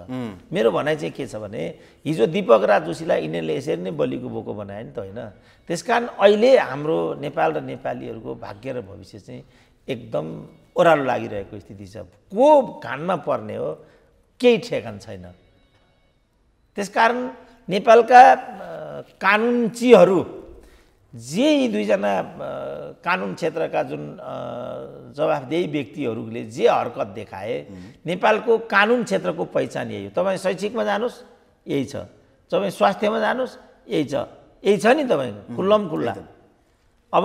मेरो भनाइ चाहिँ के छ भने हिजो दिपक राज जोशीलाई यिनीहरूले यसरी नै बलिको बोको बनायो नि त होइन त्यस कारण अहिले हाम्रो नेपाल र नेपालीहरूको भाग्य र भविष्य चाहिँ एकदम ओह्रालो लागिरहेको स्थिति छ को घानमा पर्ने हो केही ठेगान छैन त्यसकारण नेपालका कानुनचीहरू जे यी दुईजना कानुन क्षेत्रका जुन जवाफदेही व्यक्तिहरूले जे हरकत देखाए नेपालको कानुन क्षेत्रको पहिचान यही हो तपाईँ शैक्षिकमा जानुहोस् यही छ तपाईँ स्वास्थ्यमा जानुहोस् यही छ यही छ नि तपाईँको खुल्लम खुल्ला अब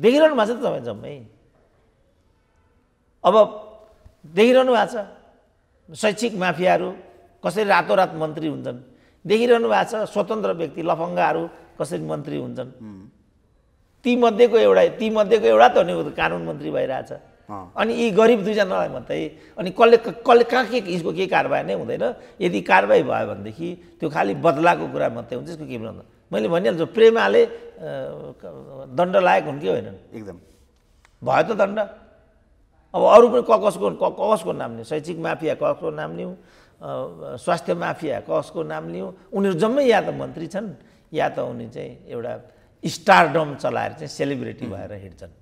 देखिरहनु भएको छ त तपाईँ जम्मै अब देखिरहनु भएको छ शैक्षिक माफियाहरू कसरी रातो रात मन्त्री हुन्छन् देखिरहनु भएको छ स्वतन्त्र व्यक्ति लफङ्गाहरू कसरी मन्त्री हुन्छन् ती तीमध्येको एउटा मध्येको एउटा त हो नि कानुन मन्त्री भइरहेछ अनि यी गरिब दुईजनालाई मात्रै अनि कसले कसले कहाँ के यसको केही कारवाही नै हुँदैन यदि कारवाही भयो भनेदेखि त्यो खालि बदलाको कुरा मात्रै हुन्छ यसको के भन्नु मैले भनिहाल्छु प्रेमाले दण्ड लायक हुन् कि होइनन् एकदम भयो त दण्ड अब अरू पनि कसको कसको नाम लिउँ शैक्षिक माफिया कसको नाम लिउँ स्वास्थ्य माफिया कसको नाम लिउँ उनीहरू जम्मै या त मन्त्री छन् या त उनी चाहिँ एउटा स्टारडम चलाएर चाहिँ सेलिब्रिटी भएर हिँड्छन्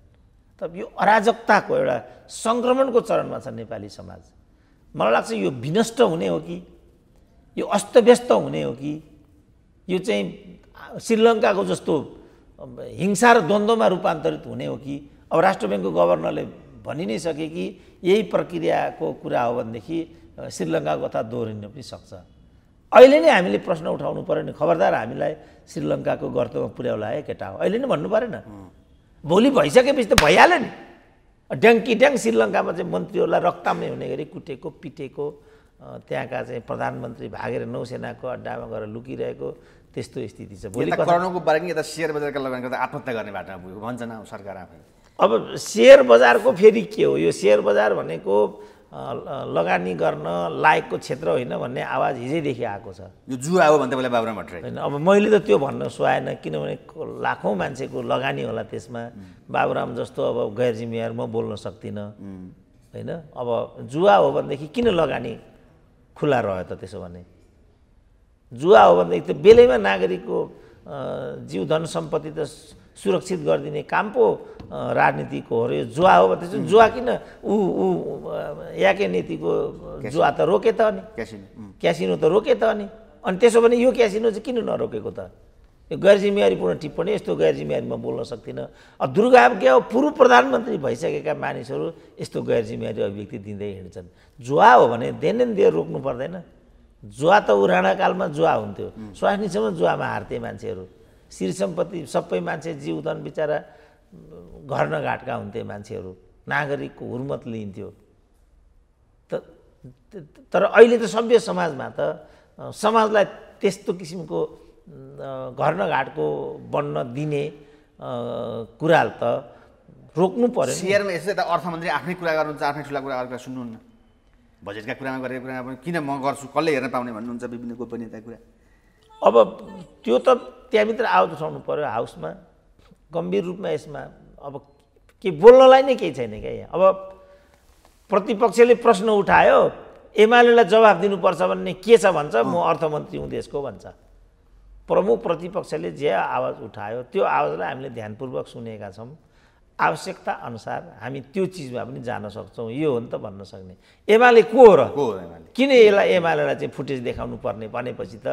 त यो अराजकताको एउटा सङ्क्रमणको चरणमा छ नेपाली समाज मलाई लाग्छ यो विनष्ट हुने हो कि यो अस्तव्यस्त हुने हो कि यो चाहिँ श्रीलङ्काको जस्तो हिंसा र द्वन्द्वमा रूपान्तरित हुने हो कि अब राष्ट्र ब्याङ्कको गभर्नरले भनि नै सके कि यही प्रक्रियाको कुरा हो भनेदेखि श्रीलङ्काको कथा दोहोरिन पनि सक्छ अहिले नै हामीले प्रश्न उठाउनु पऱ्यो नि खबरदार हामीलाई श्रीलङ्काको गर्तमा पुर्याउला है केटा हो अहिले नै भन्नु परेन भोलि भइसकेपछि त भइहाल्यो नि ड्याङ्की ड्याङ श्रीलङ्कामा चाहिँ मन्त्रीहरूलाई रक्तामै हुने गरी कुटेको पिटेको त्यहाँका चाहिँ प्रधानमन्त्री भागेर नौसेनाको अड्डामा गएर लुकिरहेको त्यस्तो स्थिति छ भोलि करोडको बारेमा यता सेयर बजारका लगानी गर्दा आत्महत्या गर्ने बाटोमा भन्छ सरकार आफै अब सेयर बजारको फेरि के हो यो सेयर बजार भनेको लगानी गर्न लायकको क्षेत्र होइन भन्ने आवाज हिजैदेखि आएको छ यो जुवा हो तपाईँलाई बाबुराम भट्टराई होइन अब मैले त त्यो भन्न सुहाएन किनभने लाखौँ मान्छेको लगानी होला त्यसमा बाबुराम जस्तो अब गैर जिम्मेवार म बोल्न सक्दिनँ होइन अब जुवा हो भनेदेखि किन लगानी खुला रह्यो त त्यसो भने जुवा हो भनेदेखि त बेलैमा नागरिकको जीव धन सम्पत्ति त सुरक्षित गरिदिने काम पो राजनीतिको हो र यो जुवा हो भने चाहिँ जुवा किन ऊ ऊ याके नीतिको जुवा त रोके त अनि क्यासिनो क्यासिनो त रोके त अनि अनि त्यसो भने यो क्यासिनो चाहिँ किन नरोकेको त यो गैर जिम्मेवारीपूर्ण टिप्पणी यस्तो गैर जिम्मेवारीमा बोल्न सक्दिनँ अब हो पूर्व प्रधानमन्त्री भइसकेका मानिसहरू यस्तो गैर जिम्मेवारी अभिव्यक्ति दिँदै हिँड्छन् जुवा हो भने देन दिएर रोक्नु पर्दैन जुवा त उराणाकालमा जुवा हुन्थ्यो स्वास्नीसम्म जुवामा हार्थे मान्छेहरू शिर सम्पत्ति सबै मान्छे जीवधन बिचरा घर नघाटका हुन्थे मान्छेहरू नागरिकको हुर्मत लिइन्थ्यो तर अहिले त सभ्य समाजमा त समाजलाई त्यस्तो किसिमको घर नघाटको बन्न दिने कुरा त रोक्नु पर्यो सेयरमा यसै त अर्थमन्त्री आफ्नै कुरा गर्नुहुन्छ आफ्नै ठुला कुरा गरेर सुन्नुहुन्न बजेटका कुरामा गरेको कुरामा पनि किन म गर्छु कसले हेर्न पाउने भन्नुहुन्छ विभिन्न गोपनीयता कुरा अब त्यो त त्यहाँभित्र आवाज उठाउनु पऱ्यो हाउसमा गम्भीर रूपमा यसमा अब के बोल्नलाई नै केही छैन क्या अब प्रतिपक्षले प्रश्न उठायो एमालेलाई जवाब दिनुपर्छ भन्ने के छ भन्छ म अर्थमन्त्री हुँ देशको भन्छ प्रमुख प्रतिपक्षले जे आवाज उठायो त्यो आवाजलाई हामीले ध्यानपूर्वक सुनेका छौँ आवश्यकता अनुसार हामी त्यो चिजमा पनि जान सक्छौँ यो हो नि त भन्न सक्ने एमाले को हो र किन यसलाई एमालेलाई चाहिँ फुटेज देखाउनु पर्ने भनेपछि त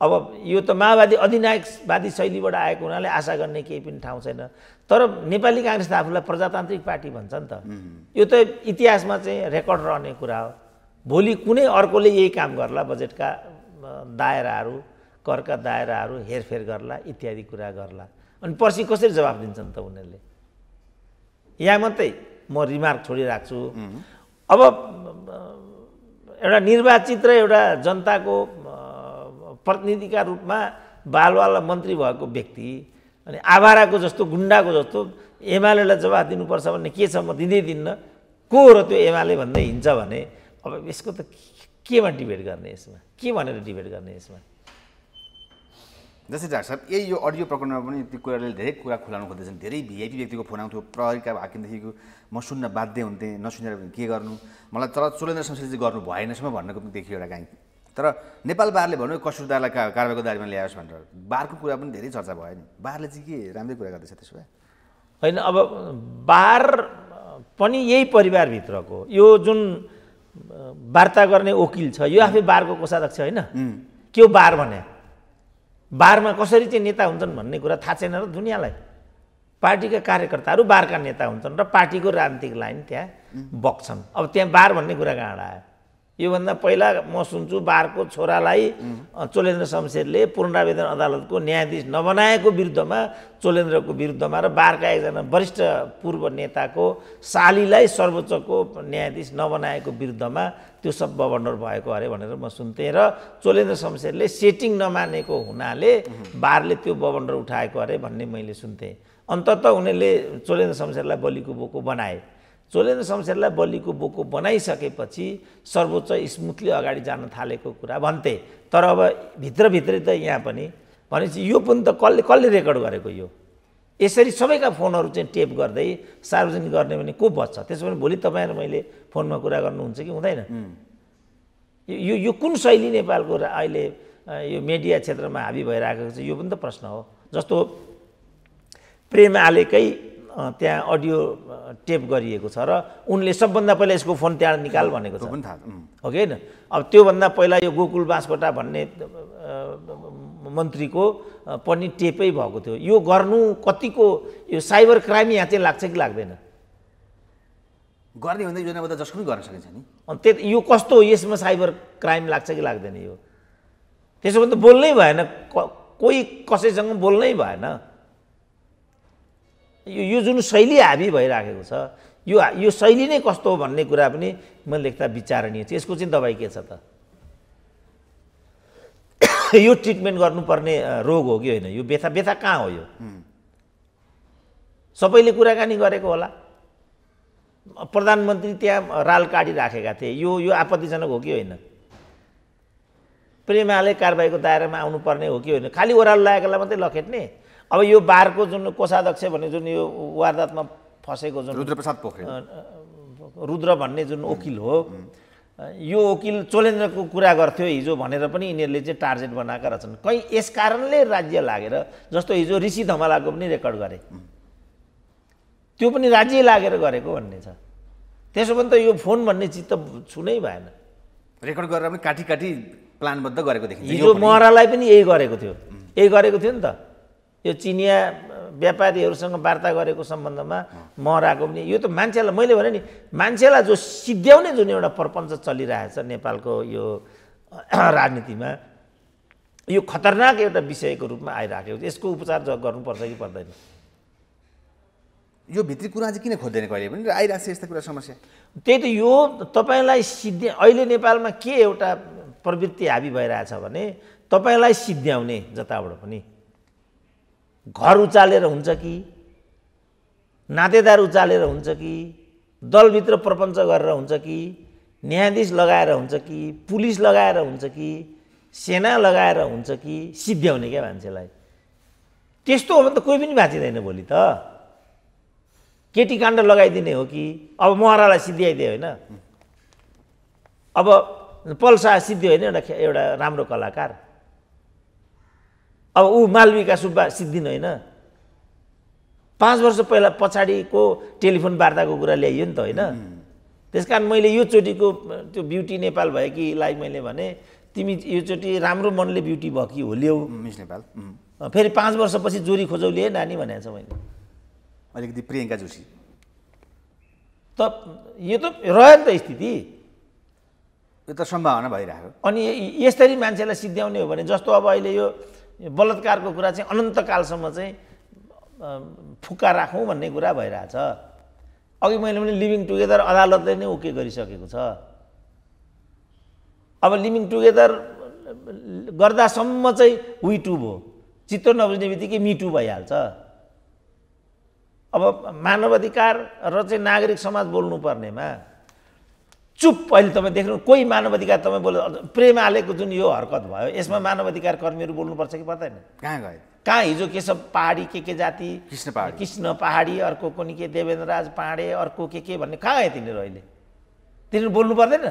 अब यो त माओवादी अधिनायकवादी शैलीबाट आएको हुनाले आशा गर्ने केही पनि ठाउँ छैन तर नेपाली काङ्ग्रेस त आफूलाई प्रजातान्त्रिक पार्टी भन्छ नि त यो त इतिहासमा चाहिँ रेकर्ड रहने कुरा हो भोलि कुनै अर्कोले यही काम गर्ला बजेटका दायराहरू करका दायराहरू हेरफेर गर्ला इत्यादि कुरा गर्ला अनि पर्सि कसरी जवाब दिन्छन् त उनीहरूले यहाँ मात्रै म रिमार्क छोडिरहेको छु अब एउटा निर्वाचित र एउटा जनताको प्रतिनिधिका रूपमा बालवाला मन्त्री भएको व्यक्ति अनि आभाराको जस्तो गुन्डाको जस्तो एमालेलाई जवाब दिनुपर्छ भन्ने के छ म दिँदै दिन्न को र त्यो एमाले भन्दै हिँड्छ भने अब यसको त केमा डिबेट गर्ने यसमा के भनेर डिबेट गर्ने यसमा जस्तै डाक्टर साहब यही यो अडियो प्रकरणमा पनि त्यो कुराले धेरै कुरा खुलाउनु खोज्दैछन् धेरै भिआइपी व्यक्तिको फोन आउँथ्यो प्रहरीका हाकिमदेखिको म सुन्न बाध्य हुन्थेँ नसुनेर भने के गर्नु मलाई तर चुलेन्द्र चाहिँ गर्नु भएनसम्म भन्नको पनि देखियो एउटा गाई तर नेपाल बारले भन्नु कसुरदारलाई का कारवाहीको दायरीमा ल्याओस् भनेर बारको कुरा पनि धेरै चर्चा भयो नि बारले चाहिँ के राम्रै कुरा गर्दैछ त्यसो भए होइन अब बार पनि यही परिवारभित्रको यो जुन वार्ता गर्ने वकिल छ यो आफै बारको कोषाध्यक्ष होइन के हो बार भने बारमा कसरी चाहिँ नेता हुन्छन् भन्ने कुरा थाहा छैन र दुनियाँलाई पार्टीका कार्यकर्ताहरू बारका नेता हुन्छन् र पार्टीको राजनीतिक लाइन त्यहाँ बग्छन् अब त्यहाँ बार भन्ने कुरा कहाँबाट आयो योभन्दा पहिला म सुन्छु बारको छोरालाई चोलेन्द्र शमशेरले पुनरावेदन अदालतको न्यायाधीश नबनाएको विरुद्धमा चोलेन्द्रको विरुद्धमा र बारका एकजना वरिष्ठ पूर्व नेताको शालीलाई सर्वोच्चको न्यायाधीश नबनाएको विरुद्धमा त्यो सब गभर्नर भएको अरे भनेर म सुन्थेँ र चोलेन्द्र शमशेरले सेटिङ नमानेको हुनाले बारले त्यो गभर्नर उठाएको अरे भन्ने मैले सुन्थेँ अन्तत उनीहरूले चोलेन्द्र शमशेरलाई बलिको बोको बनाए चोलेन्द्र शमशेरलाई बलिको बोको बनाइसकेपछि सर्वोच्च स्मुथली अगाडि जान थालेको कुरा भन्थे तर अब भित्रभित्रै त यहाँ पनि भनेपछि यो पनि त कसले कसले रेकर्ड गरेको यो यसरी सबैका फोनहरू चाहिँ टेप गर्दै सार्वजनिक गर्ने भने को बच्छ त्यसो भने भोलि तपाईँहरू मैले फोनमा कुरा गर्नुहुन्छ कि हुँदैन यो यो कुन शैली नेपालको अहिले यो मिडिया क्षेत्रमा हाबी भइरहेको छ यो पनि त प्रश्न हो जस्तो प्रेम आलेकै त्यहाँ अडियो टेप गरिएको छ र उनले सबभन्दा पहिला यसको फोन त्यहाँ निकाल भनेको छ हो कि होइन अब त्योभन्दा पहिला यो गोकुल बाँसकोटा भन्ने मन्त्रीको पनि टेपै भएको थियो यो गर्नु कतिको यो साइबर क्राइम यहाँ चाहिँ लाग्छ कि लाग्दैन गर्ने भन्दा योजनाबद्ध जसको पनि गर्न सकिन्छ नि त्यो यो कस्तो हो यसमा साइबर क्राइम लाग्छ कि लाग्दैन यो त्यसो भने त बोल्नै भएन कोही कसैसँग बोल्नै भएन यो यो जुन शैली हाबी भइराखेको छ यो यो शैली नै कस्तो हो भन्ने कुरा पनि मैले लेख्दा विचारणीय छ यसको चाहिँ दबाई के छ त यो ट्रिटमेन्ट गर्नुपर्ने रोग हो कि होइन यो बेथा बेथा कहाँ हो यो सबैले कुराकानी गरेको होला प्रधानमन्त्री त्यहाँ राल काटिराखेका थिए यो यो आपत्तिजनक हो कि होइन प्रेमाले कारबाहीको दायरामा आउनुपर्ने हो कि होइन खालि ओह्रालो लागेकोलाई मात्रै लखेट्ने अब यो बारको जुन कोषाध्यक्ष भन्ने जुन यो वारदातमा फसेको जुन रुद्रप्रसाद पोखरेल रुद्र भन्ने जुन वकिल हो यो वकिल चोलेन्द्रको कुरा गर्थ्यो हिजो भनेर पनि यिनीहरूले चाहिँ टार्गेट बनाएका रहेछन् कहीँ कारणले राज्य लागेर जस्तो हिजो ऋषि धमालाको पनि रेकर्ड गरे त्यो पनि राज्य लागेर गरेको भन्ने छ त्यसो भने त यो फोन भन्ने चिज त छुनै भएन रेकर्ड गरेर पनि काटी काटी प्लानबद्ध गरेको देखिन्छ हिजो महरालाई पनि यही गरेको थियो यही गरेको थियो नि त यो चिनिया व्यापारीहरूसँग वार्ता गरेको सम्बन्धमा मराएको पनि यो त मान्छेलाई मैले भने नि मान्छेलाई जो सिद्ध्याउने जुन एउटा प्रपञ्च चलिरहेछ नेपालको यो राजनीतिमा यो खतरनाक एउटा विषयको रूपमा आइराखेको छ यसको उपचार गर्नुपर्छ कि पर्दैन यो भित्री कुरा चाहिँ किन खोज्दैन कहिले पनि आइरहेको छ यस्तो कुरा समस्या त्यही त यो तपाईँलाई सिद्धि अहिले नेपालमा के एउटा प्रवृत्ति हाबी भइरहेछ भने तपाईँलाई सिद्ध्याउने जताबाट पनि घर उचालेर हुन्छ कि नातेदार उचालेर हुन्छ कि दलभित्र प्रपञ्च गरेर हुन्छ कि न्यायाधीश लगाएर हुन्छ कि पुलिस लगाएर हुन्छ कि सेना लगाएर हुन्छ कि सिद्ध्याउने क्या मान्छेलाई त्यस्तो हो भने त कोही पनि बाँचिँदैन भोलि त केटी काण्ड लगाइदिने हो कि अब महरालाई सिद्ध्याइदियो होइन अब पल्सा सिद्धि होइन एउटा एउटा राम्रो कलाकार अब ऊ मालविका सुब्बा सिद्धिन होइन पाँच वर्ष पहिला पछाडिको टेलिफोन वार्ताको कुरा ल्याइयो नि त होइन त्यस कारण मैले योचोटिको त्यो ब्युटी नेपाल भयो कि लाइक मैले भने तिमी यो योचोटि राम्रो मनले ब्युटी भयो कि हो ल्याऊ मिस नेपाल फेरि पाँच वर्षपछि जोरी खोजौ लिएँ नानी भनेको छ मैले अलिकति प्रियङ्का जोशी त यो त रह्यो नि त स्थिति यो त सम्भावना भइरहेको अनि यसरी मान्छेलाई सिद्ध्याउने हो भने जस्तो अब अहिले यो यो बलात्कारको कुरा चाहिँ अनन्तकालसम्म चाहिँ फुक्का राखौँ भन्ने कुरा भइरहेछ अघि मैले पनि लिभिङ टुगेदर अदालतले नै ओके गरिसकेको छ अब लिभिङ टुगेदर गर्दासम्म चाहिँ वी टु भयो चित्त नबुझ्ने बित्तिकै मिटु भइहाल्छ अब मानवाधिकार र चाहिँ नागरिक समाज बोल्नुपर्नेमा चुप अहिले तपाईँ देख्नु कोही मानवाधिकार तपाईँ बोल्नु प्रेमालेको जुन यो हरकत भयो यसमा मानव मानवाधिकार कर्मीहरू बोल्नुपर्छ कि पर्दैन कहाँ गए कहाँ हिजो के सब पहाडी के के जाति कृष्ण पहाडी कृष्ण पहाडी अर्को कुनै के देवेन्द्र राज पाँडे अर्को के के भन्ने कहाँ गए तिनीहरू अहिले तिनीहरू बोल्नु पर्दैन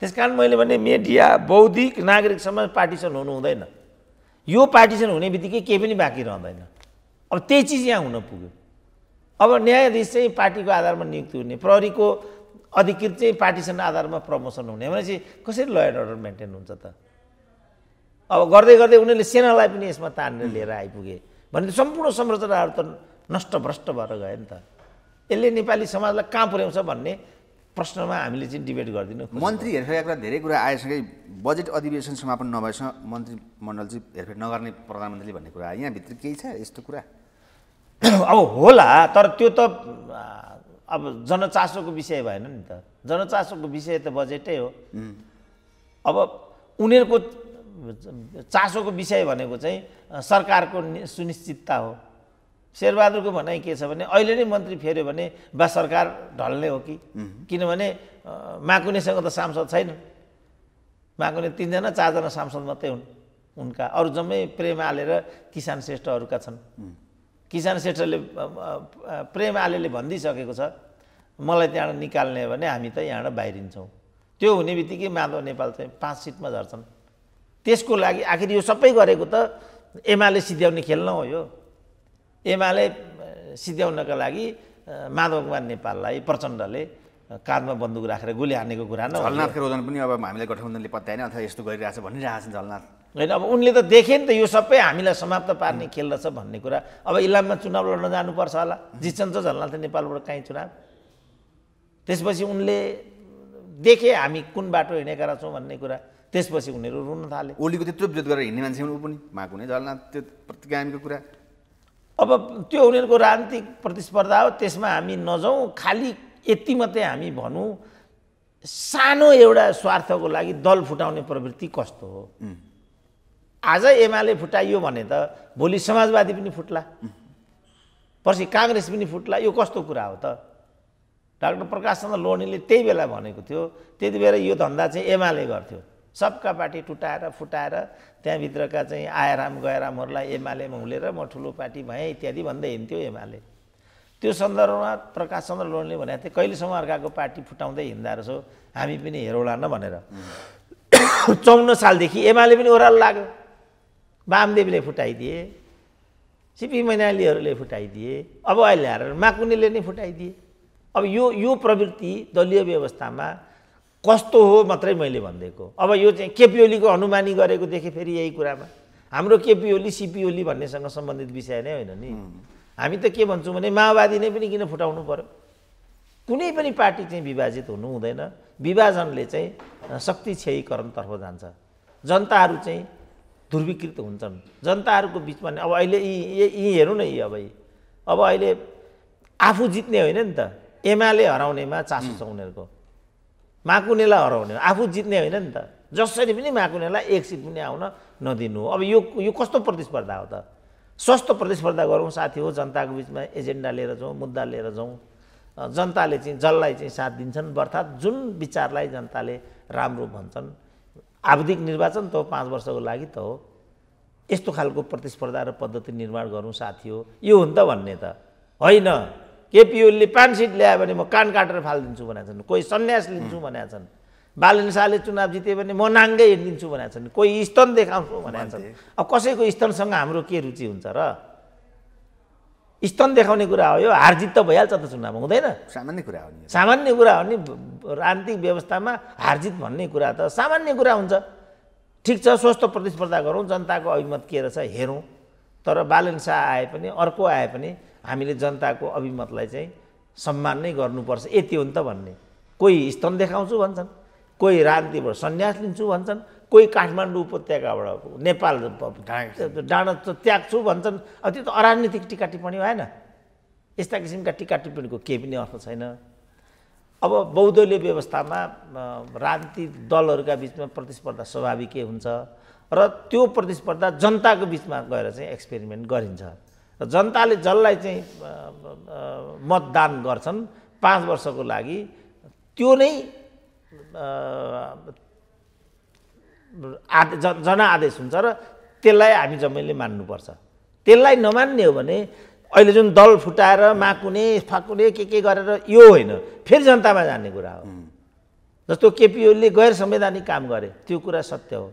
त्यस कारण मैले भने मिडिया बौद्धिक नागरिक समाज पार्टिसन हुनु हुँदैन यो पार्टिसन हुने बित्तिकै केही पनि बाँकी रहँदैन अब त्यही चिज यहाँ हुन पुग्यो अब न्यायाधीश चाहिँ पार्टीको आधारमा नियुक्ति हुने प्रहरीको अधिकृत चाहिँ पार्टिसन आधारमा प्रमोसन हुने भनेपछि कसरी ल एन्ड अर्डर मेन्टेन हुन्छ त अब गर्दै गर्दै उनीहरूले सेनालाई पनि यसमा तानेर लिएर आइपुगे भने सम्पूर्ण संरचनाहरू त नष्ट भ्रष्ट भएर गयो नि त यसले नेपाली समाजलाई कहाँ पुर्याउँछ भन्ने प्रश्नमा हामीले चाहिँ डिबेट गरिदिनु मन्त्री हेरफेरका धेरै कुरा आएसँगै बजेट अधिवेशन समापन नभएसँग मन्त्रीमण्डल चाहिँ हेरफेर नगर्ने प्रधानमन्त्रीले भन्ने कुरा यहाँभित्र केही छ यस्तो कुरा अब होला तर त्यो त अब जनचासोको विषय भएन नि त जनचासोको विषय त बजेटै हो अब उनीहरूको चासोको विषय भनेको चाहिँ सरकारको सुनिश्चितता हो शेरबहादुरको भनाइ के छ भने अहिले नै मन्त्री फेऱ्यो भने बा सरकार ढल्ने हो कि किनभने माकुनेसँग त सांसद छैन माकुने तिनजना चारजना सांसद मात्रै हुन् उनका अरू जम्मै प्रेम हालेर किसान श्रेष्ठहरूका छन् किसान सेठले प्रेम आलेले भनिदिइसकेको छ मलाई त्यहाँबाट निकाल्ने भने हामी त यहाँबाट बाहिरिन्छौँ त्यो हुने बित्तिकै माधव नेपाल चाहिँ पाँच सिटमा झर्छन् त्यसको लागि आखिर यो सबै गरेको त एमाले सिध्याउने खेल हो यो एमाले सिध्याउनका लागि माधव कुमार नेपाललाई प्रचण्डले काँधमा बन्दुक राखेर गोली हानेको कुरा न झलनाथको रोजन पनि अब हामीले गठबन्धनले पत्याएन अथवा यस्तो गरिरहेछ भनिरहेछ झलनाथ होइन अब उनले त देखे नि त यो सबै हामीलाई समाप्त पार्ने खेल रहेछ भन्ने कुरा अब इलाममा चुनाव लड्न जानुपर्छ होला जित्छन् झल्ला त नेपालबाट काहीँ चुनाव त्यसपछि उनले देखे हामी कुन बाटो हिँडेका रहेछौँ भन्ने कुरा त्यसपछि उनीहरू रुन थाले ओलीको त्यत्रो विरोध गरेर हिँड्ने मान्छे हुनु पनि भएको हुने झलनाथ त्यो प्रतिगामीको कुरा अब त्यो उनीहरूको राजनीतिक प्रतिस्पर्धा हो त्यसमा हामी नजाउँ खालि यति मात्रै हामी भनौँ सानो एउटा स्वार्थको लागि दल फुटाउने प्रवृत्ति कस्तो हो आज एमाले फुटाइयो भने त भोलि समाजवादी पनि फुट्ला पर्सि काङ्ग्रेस पनि फुट्ला यो कस्तो कुरा हो त डाक्टर प्रकाश चन्द्र लोणीले त्यही बेला भनेको थियो त्यति बेला यो धन्दा चाहिँ एमाले गर्थ्यो सबका पार्टी टुटाएर फुटाएर त्यहाँभित्रका चाहिँ आयाराम गयरामहरूलाई एमालेमा हुलेर म ठुलो पार्टी भएँ इत्यादि भन्दै हिँड्थ्यो एमाले त्यो सन्दर्भमा प्रकाश चन्द्र लोणले भनेको थिएँ कहिलेसम्म अर्काको पार्टी फुटाउँदै हिँड्दा रहेछौ हामी पनि हेरौँला न भनेर चौन्न सालदेखि एमाले पनि ओह्रालो लाग्यो वामदेवले फुटाइदिए सिपी मैनालीहरूले फुटाइदिए अब अहिले आएर माकुनीले नै फुटाइदिए अब यो यो प्रवृत्ति दलीय व्यवस्थामा कस्तो हो मात्रै मैले भनिदिएको अब यो चाहिँ केपिओलीको अनुमानी गरेको देखेँ फेरि यही कुरामा हाम्रो केपिओली सिपिओली भन्नेसँग सम्बन्धित विषय नै होइन नि हामी त के भन्छौँ भने माओवादी नै पनि किन फुटाउनु पऱ्यो कुनै पनि पार्टी चाहिँ विभाजित हुनु हुँदैन विभाजनले चाहिँ शक्ति क्षयीकरणतर्फ जान्छ जनताहरू चाहिँ दुर्वीकृत हुन्छन् जनताहरूको बिचमा अब अहिले यी यी हेरौँ न यी अब यी अब अहिले आफू जित्ने होइन नि त एमाले हराउनेमा चासो छ उनीहरूको माकुनेलाई हराउने आफू जित्ने होइन नि त जसरी पनि माकुनेलाई एक सिट पनि आउन नदिनु अब यो यो कस्तो प्रतिस्पर्धा हो त सस्तो प्रतिस्पर्धा गरौँ साथी हो जनताको बिचमा एजेन्डा लिएर जाउँ मुद्दा लिएर जाउँ जनताले चाहिँ जसलाई चाहिँ साथ दिन्छन् अर्थात् जुन विचारलाई जनताले राम्रो भन्छन् आवधिक निर्वाचन त हो पाँच वर्षको लागि त हो यस्तो खालको प्रतिस्पर्धा र पद्धति निर्माण गरौँ साथी हो यो हुन् त भन्ने त होइन केपी ओलीले पाँच सिट ल्यायो भने म कान काटेर फालिदिन्छु भनेका छन् कोही सन्यास लिन्छु भनेका छन् बालन शाहले चुनाव जित्यो भने म नाङ्गै हिँडिदिन्छु भनेका छन् कोही स्तन देखाउँछु भनेका छन् अब कसैको स्तनसँग हाम्रो के रुचि हुन्छ र स्तन देखाउने कुरा हो यो हारजित त भइहाल्छ त चुनाव हुँदैन सामान्य कुरा हो नि सामान्य कुरा हो नि राजनीतिक व्यवस्थामा हारजित भन्ने कुरा त सामान्य कुरा हुन्छ ठिक छ स्वस्थ प्रतिस्पर्धा गरौँ जनताको अभिमत के रहेछ हेरौँ तर बालेन्सा आए पनि अर्को आए पनि हामीले जनताको अभिमतलाई चाहिँ सम्मान नै गर्नुपर्छ यति हो नि त भन्ने कोही स्तन देखाउँछु भन्छन् कोही राजनीतिबाट सन्यास लिन्छु भन्छन् कोही काठमाडौँ उपत्यकाबाट नेपाल डाँडा त्याग्छु भन्छन् अब त्यो त अराजनीतिक टिका टिप्पणी भएन यस्ता किसिमका टिका टिप्पणीको केही पनि अर्थ छैन अब बहुदलीय व्यवस्थामा राजनीतिक दलहरूका बिचमा प्रतिस्पर्धा स्वाभाविकै हुन्छ र त्यो प्रतिस्पर्धा जनताको बिचमा गएर चाहिँ एक्सपेरिमेन्ट गरिन्छ र जनताले जसलाई चाहिँ मतदान गर्छन् पाँच वर्षको लागि त्यो नै आदे ज जनआदेश हुन्छ र त्यसलाई हामी जम्मैले मान्नुपर्छ त्यसलाई नमान्ने हो भने अहिले जुन दल फुटाएर माकुने फाकुने के के गरेर यो होइन फेरि जनतामा जाने कुरा हो जस्तो केपी ओलीले गैर संवैधानिक काम गरे त्यो कुरा सत्य हो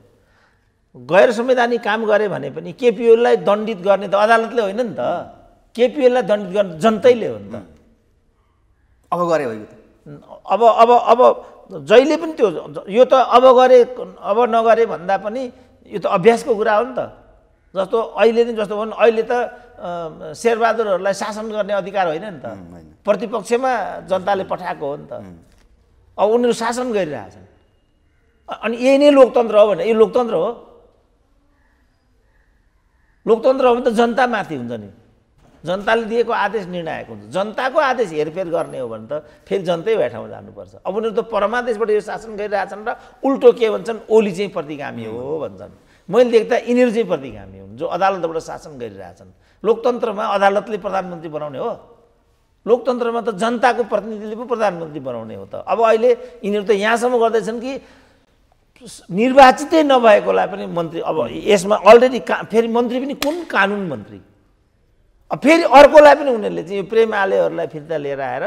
गैर संवैधानिक काम गरे भने पनि केपिओलाई दण्डित गर्ने त अदालतले होइन नि त केपिओललाई दण्डित गर्ने जनतैले हो नि त अब गरे हो अब अब अब जहिले पनि त्यो यो त अब गरे अब नगरे भन्दा पनि यो त अभ्यासको कुरा हो नि त जस्तो अहिले नै जस्तो भनौँ अहिले त शेरबहादुरहरूलाई शासन गर्ने अधिकार होइन नि त प्रतिपक्षमा जनताले पठाएको हो नि त अब उनीहरू शासन गरिरहेछन् अनि यही नै लोकतन्त्र हो भने यो लोकतन्त्र हो लोकतन्त्र हो भने त जनता माथि हुन्छ नि जनताले दिएको आदेश निर्णायक हुन्छ जनताको आदेश हेरफेर गर्ने हो भने त फेरि जनतै भए ठाउँमा जानुपर्छ अब उनीहरू त परमादेशबाट यो शासन गरिरहेछन् र उल्टो के भन्छन् ओली चाहिँ प्रतिगामी हो भन्छन् मैले देख्दा यिनीहरू चाहिँ प्रतिगामी हुन् जो अदालतबाट शासन गरिरहेछन् लोकतन्त्रमा अदालतले प्रधानमन्त्री बनाउने हो लोकतन्त्रमा त जनताको प्रतिनिधिले पो प्रधानमन्त्री बनाउने हो त अब अहिले यिनीहरू त यहाँसम्म गर्दैछन् कि निर्वाचितै नभएकोलाई पनि मन्त्री अब यसमा अलरेडी का फेरि मन्त्री पनि कुन कानुन मन्त्री फेरि अर्कोलाई पनि उनीहरूले चाहिँ यो प्रेम प्रेमालयहरूलाई फिर्ता लिएर आएर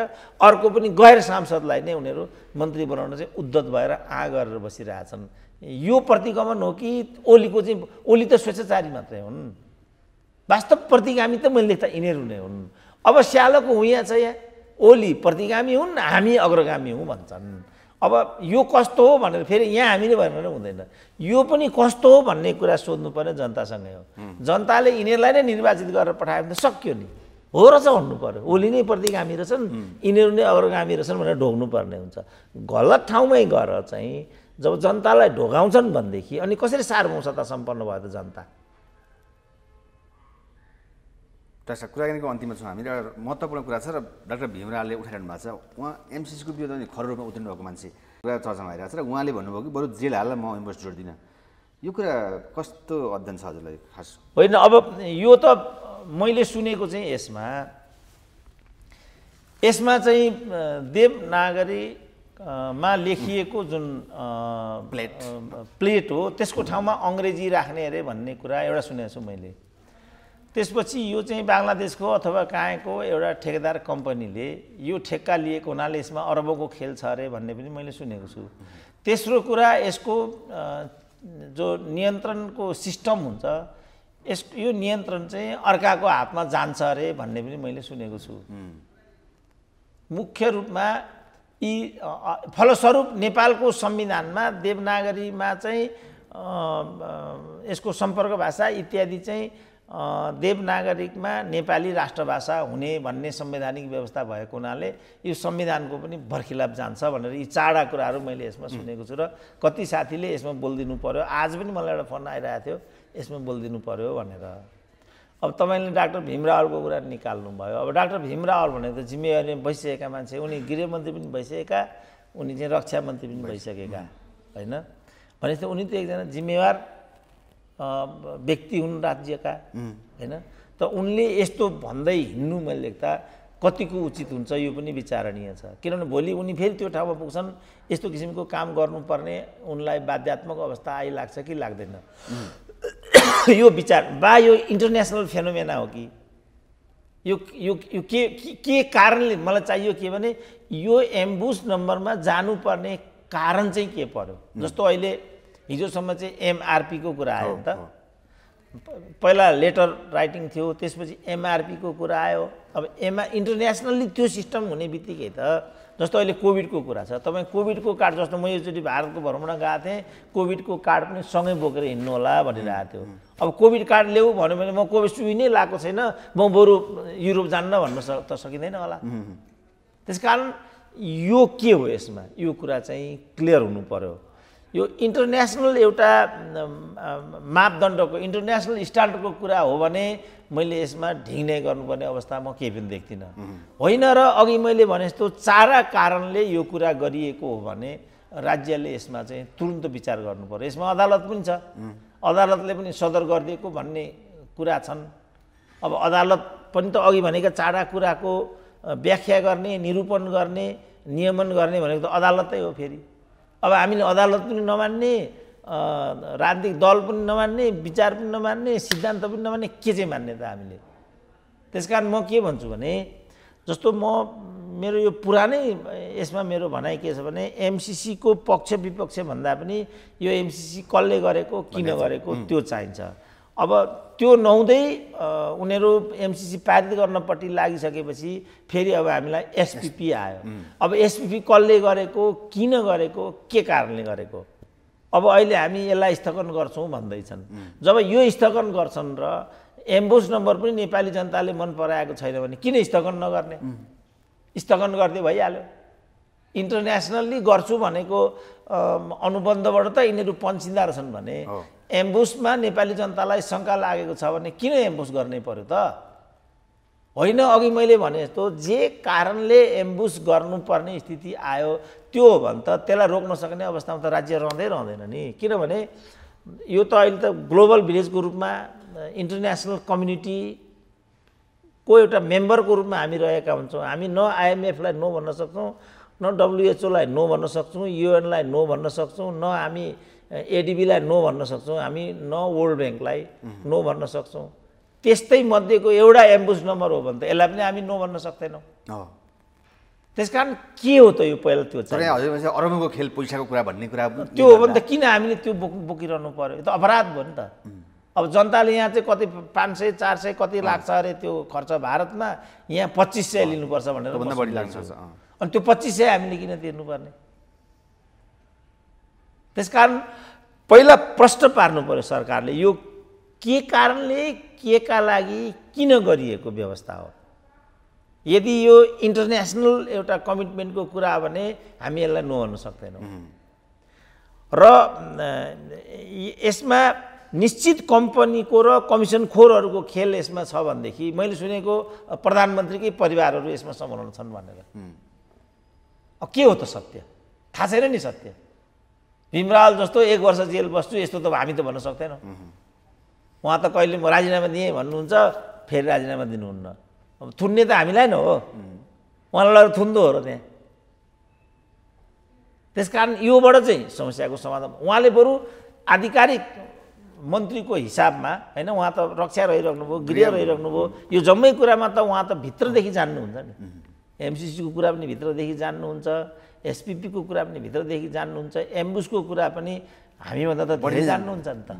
अर्को पनि गैर सांसदलाई नै उनीहरू मन्त्री बनाउन चाहिँ उद्धत भएर आ गरेर बसिरहेछन् यो प्रतिगमन हो कि ओलीको चाहिँ ओली त स्वेच्छाचारी मात्रै हुन् वास्तव प्रतिगामी त मैले लेख्दा यिनीहरू नै हुन् अब स्यालोको हुँ यहाँ छ यहाँ ओली प्रतिगामी हुन् हामी अग्रगामी हुँ भन्छन् अब यो कस्तो हो भनेर फेरि यहाँ हामीले भनेर हुँदैन यो पनि कस्तो हो भन्ने कुरा सोध्नुपर्ने जनतासँगै हो जनताले यिनीहरूलाई नै निर्वाचित गरेर पठायो भने त सक्यो नि हो रहेछ भन्नु पऱ्यो ओली नै प्रतिगामी रहेछन् यिनीहरू नै अग्रगामी रहेछन् भनेर पर्ने हुन्छ गलत ठाउँमै गएर चाहिँ जब जनतालाई ढोगाउँछन् भनेदेखि अनि कसरी सार्वभौमसत्ता सम्पन्न भयो त जनता डाक्टर कुराकानीको अन्तिममा छौँ हामी एउटा महत्त्वपूर्ण कुरा छ र डाक्टर भीमराले उठाइरहनु भएको छ उहाँ एमसिसीको अनि खर रूपमा उत्रिनु भएको मान्छे कुरा चर्चामा आइरहेको छ र उहाँले भन्नुभयो कि बरु जेल हाल म इन्भर्स जोड्दिनँ यो कुरा कस्तो अध्ययन छ हजुरलाई खास होइन अब यो त मैले सुनेको चाहिँ यसमा यसमा चाहिँ देवनागरी मा लेखिएको जुन प्लेट प्लेट हो त्यसको ठाउँमा अङ्ग्रेजी राख्ने अरे भन्ने कुरा एउटा सुनेको छु मैले त्यसपछि यो चाहिँ बङ्गलादेशको अथवा कहाँको एउटा ठेकेदार कम्पनीले यो ठेक्का लिएको हुनाले यसमा अरबको खेल छ अरे भन्ने पनि मैले सुनेको छु तेस्रो कुरा यसको जो नियन्त्रणको सिस्टम हुन्छ यस यो नियन्त्रण चाहिँ अर्काको हातमा जान्छ अरे भन्ने पनि मैले सुनेको छु मुख्य रूपमा यी फलस्वरूप नेपालको संविधानमा देवनागरीमा चाहिँ यसको सम्पर्क भाषा इत्यादि चाहिँ देवनागरिकमा नेपाली राष्ट्रभाषा हुने भन्ने संवैधानिक व्यवस्था भएको हुनाले यो संविधानको पनि बर्खिलाप जान्छ भनेर यी चाडा कुराहरू मैले यसमा सुनेको छु र कति साथीले यसमा बोलिदिनु पऱ्यो आज पनि मलाई एउटा फोन आइरहेको थियो यसमा बोलिदिनु पऱ्यो भनेर अब तपाईँले डाक्टर भीमरावलको कुरा निकाल्नुभयो अब डाक्टर भीमरावल भनेको त जिम्मेवारीमा बसिसकेका मान्छे उनी गृहमन्त्री पनि भइसकेका उनी चाहिँ रक्षा मन्त्री पनि भइसकेका होइन भनेपछि उनी त एकजना जिम्मेवार व्यक्ति हुन् राज्यका होइन त उनले यस्तो भन्दै हिँड्नु मैले लेख्दा कतिको उचित हुन्छ यो पनि विचारणीय छ किनभने भोलि उनी फेरि त्यो ठाउँमा पुग्छन् यस्तो किसिमको काम गर्नुपर्ने उनलाई बाध्यात्मक अवस्था आइलाग्छ कि लाग्दैन यो विचार बा यो इन्टरनेसनल फेनोमेना हो कि यो यो यो के के कारणले मलाई चाहियो के भने यो एम्बुस नम्बरमा जानुपर्ने कारण चाहिँ के पर्यो जस्तो अहिले हिजोसम्म चाहिँ एमआरपीको कुरा आयो नि त पहिला लेटर राइटिङ थियो त्यसपछि एमआरपीको कुरा आयो अब एमआ इन्टरनेसनल्ली त्यो सिस्टम हुने बित्तिकै त जस्तो अहिले कोभिडको कुरा छ तपाईँ कोभिडको कार्ड जस्तो म एकचोटि भारतको भ्रमण गएको थिएँ कोभिडको कार्ड पनि सँगै बोकेर हिँड्नु होला भनेर आएको थियो अब कोभिड कार्ड ल्याऊ भन्यो भने म कोभिड सुई नै लगाएको छैन म बरु युरोप जान्न भन्न त सकिँदैन होला त्यस कारण यो के हो यसमा यो कुरा चाहिँ क्लियर हुनु पऱ्यो यो इन्टरनेसनल एउटा मापदण्डको इन्टरनेसनल स्ट्यान्डर्डको कुरा हो भने मैले यसमा ढिङ्ने गर्नुपर्ने अवस्था म केही पनि देख्दिनँ होइन र अघि मैले भने जस्तो चारा कारणले यो कुरा गरिएको हो भने राज्यले यसमा चाहिँ तुरन्त विचार गर्नु पर्यो यसमा अदालत पनि छ अदालतले पनि सदर गरिदिएको भन्ने कुरा छन् अब अदालत पनि त अघि भनेका चारा कुराको व्याख्या गर्ने निरूपण गर्ने नियमन गर्ने भनेको त अदालतै हो फेरि अब हामीले अदालत पनि नमान्ने राजनीतिक दल पनि नमान्ने विचार पनि नमान्ने सिद्धान्त पनि नमान्ने के चाहिँ मान्ने त हामीले त्यस कारण म के भन्छु भने जस्तो म मेरो यो पुरानै यसमा मेरो भनाइ के छ भने एमसिसीको पक्ष विपक्ष भन्दा पनि यो एमसिसी कसले गरेको किन गरेको त्यो चाहिन्छ अब त्यो नहुँदै उनीहरू एमसिसी पारित गर्नपट्टि लागिसकेपछि फेरि अब हामीलाई एसपिपी आयो अब एसपिपी कसले गरेको किन गरेको के कारणले गरेको अब अहिले हामी यसलाई स्थगन गर्छौँ भन्दैछन् जब यो स्थगन गर्छन् र एम्बोस नम्बर पनि नेपाली जनताले मन पराएको छैन भने किन स्थगन नगर्ने स्थगन गर्दै भइहाल्यो इन्टरनेसनल्ली गर्छु भनेको अनुबन्धबाट त यिनीहरू पन्चिँदा रहेछन् भने एम्बुसमा नेपाली जनतालाई शङ्का लागेको छ भने किन एम्बुस गर्नै पर्यो त होइन अघि मैले भने जस्तो जे कारणले एम्बुस गर्नुपर्ने स्थिति आयो त्यो हो भने त त्यसलाई रोक्न सक्ने अवस्थामा त राज्य रहँदै रहँदैन नि किनभने यो त अहिले त ग्लोबल भिलेजको रूपमा इन्टरनेसनल कम्युनिटी को एउटा मेम्बरको रूपमा हामी रहेका हुन्छौँ हामी न आइएमएफलाई नो भन्न सक्छौँ न डब्लुएचओलाई नो भन्न सक्छौँ युएनलाई नो भन्न सक्छौँ न हामी एडिबीलाई नो भन्न सक्छौँ हामी न वर्ल्ड ब्याङ्कलाई नो भन्न सक्छौँ त्यस्तै मध्येको एउटा एम्बुस नम्बर हो भने त यसलाई पनि हामी नो भन्न सक्दैनौँ त्यस कारण के हो त यो पहिला त्यो अरबको खेल पैसाको कुरा भन्ने कुरा त्यो हो भने त किन हामीले त्यो बोक बोकिरहनु पऱ्यो यो त अपराध भयो नि त अब जनताले यहाँ चाहिँ कति पाँच सय चार सय कति लाग्छ अरे त्यो खर्च भारतमा यहाँ पच्चिस सय लिनुपर्छ भनेर बढी लाग्छ अनि त्यो पच्चिस सय हामीले किन तिर्नुपर्ने त्यसकारण पहिला प्रश्न पार्नु पऱ्यो सरकारले यो के कारणले के का लागि किन गरिएको व्यवस्था हो यदि यो इन्टरनेसनल एउटा कमिटमेन्टको कुरा हो भने हामी यसलाई नहुन सक्दैनौँ र यसमा निश्चित कम्पनीको र कमिसन खोरहरूको खेल यसमा छ भनेदेखि मैले सुनेको प्रधानमन्त्रीकै परिवारहरू यसमा संलग्न छन् भनेर के हो त सत्य थाहा छैन नि सत्य भीमराल जस्तो एक वर्ष जेल बस्छु यस्तो त हामी त भन्न सक्दैनौँ उहाँ त कहिले म राजीनामा दिएँ भन्नुहुन्छ फेरि राजीनामा दिनुहुन्न अब थुन्ने त हामीलाई नै हो उहाँलाई लगेर थुन्दो हो र त्यहाँ त्यस कारण योबाट चाहिँ समस्याको समाधान उहाँले बरु आधिकारिक मन्त्रीको हिसाबमा होइन उहाँ त रक्षा रहिरहनुभयो गृह रहिराख्नुभयो यो जम्मै कुरामा त उहाँ त भित्रदेखि जान्नुहुन्छ नि एमसिसीको कुरा पनि भित्रदेखि जान्नुहुन्छ एसपिपीको कुरा पनि भित्रदेखि जान्नुहुन्छ एम्बुसको कुरा पनि हामीभन्दा त धेरै जान्नुहुन्छ नि त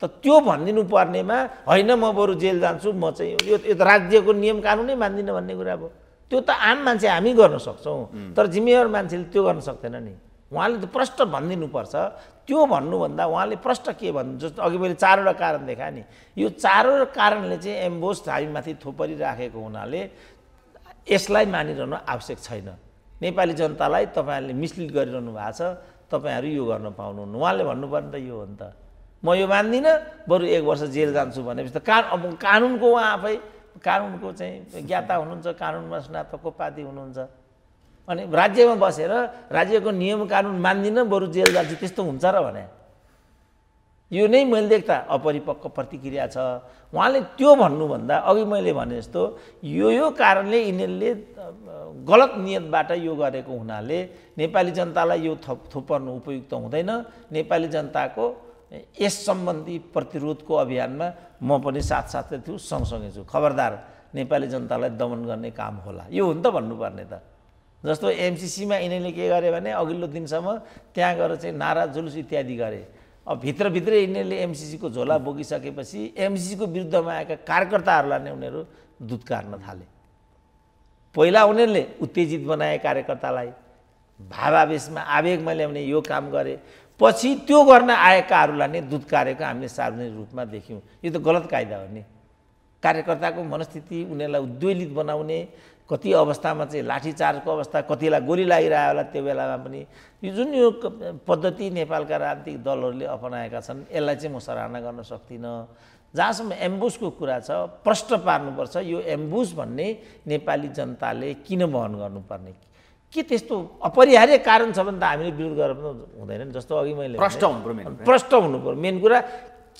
त त्यो भनिदिनु पर्नेमा होइन म बरु जेल जान्छु म चाहिँ यो यो त राज्यको नियम कानुनै मान्दिनँ भन्ने कुरा अब त्यो त आम मान्छे हामी गर्न सक्छौँ तर जिम्मेवार मान्छेले त्यो गर्न सक्दैन नि उहाँले त प्रष्ट भनिदिनुपर्छ त्यो भन्नुभन्दा उहाँले प्रष्ट के भन्नु जस्तो अघि मैले चारवटा कारण देखाएँ नि यो चारवटा कारणले चाहिँ एम्बोस हामीमाथि थोपरिराखेको हुनाले यसलाई मानिरहनु आवश्यक छैन नेपाली जनतालाई तपाईँहरूले मिसलिड गरिरहनु भएको छ तपाईँहरू यो गर्न पाउनुहुन्न उहाँले भन्नुपर्ने त यो हो नि त म यो मान्दिनँ बरु एक वर्ष जेल जान्छु भनेपछि त का अब कानुनको उहाँ आफै कानुनको चाहिँ ज्ञाता हुनुहुन्छ कानुनमा स्नातकको पाती हुनुहुन्छ अनि राज्यमा बसेर राज्यको नियम कानुन मान्दिनँ बरु जेल जान्छु त्यस्तो हुन्छ र भने यो नै मैले देख्दा अपरिपक्व प्रतिक्रिया छ उहाँले त्यो भन्नुभन्दा अघि मैले भने जस्तो यो यो कारणले यिनीहरूले गलत नियतबाट यो गरेको हुनाले नेपाली जनतालाई यो थप थुपर्नु उपयुक्त हुँदैन नेपाली जनताको यस सम्बन्धी प्रतिरोधको अभियानमा म पनि साथसाथै थिएँ सँगसँगै छु खबरदार नेपाली जनतालाई दमन गर्ने काम होला यो हो नि त भन्नुपर्ने त जस्तो एमसिसीमा यिनीहरूले के गरे भने अघिल्लो दिनसम्म त्यहाँ गएर चाहिँ नारा जुलुस इत्यादि गरे अब भित्रभित्रै यिनीहरूले एमसिसीको झोला बोकिसकेपछि एमसिसीको विरुद्धमा आएका कार्यकर्ताहरूलाई नै उनीहरू दुध थाले पहिला उनीहरूले उत्तेजित बनाए कार्यकर्तालाई भावावेशमा आवेगमा ल्याउने यो काम गरे पछि त्यो गर्न आएकाहरूलाई नै दुध हामीले सार्वजनिक रूपमा देख्यौँ यो त गलत कायदा हो नि कार्यकर्ताको मनस्थिति उनीहरूलाई उद्वेलित बनाउने कति अवस्थामा चाहिँ लाठीचार्जको अवस्था कतिलाई गोली लागिरहेको होला त्यो बेलामा पनि यो जुन यो पद्धति नेपालका राजनीतिक दलहरूले अपनाएका छन् यसलाई चाहिँ म सराहना गर्न सक्दिनँ जहाँसम्म एम्बुसको कुरा छ प्रष्ट पार्नुपर्छ यो एम्बुस भन्ने नेपाली जनताले किन वहन गर्नुपर्ने के त्यस्तो अपरिहार्य कारण छ भने त हामीले विरोध गरेर हुँदैन नि जस्तो अघि मैले प्रष्ट हुनु प्रष्ट हुनु पऱ्यो मेन कुरा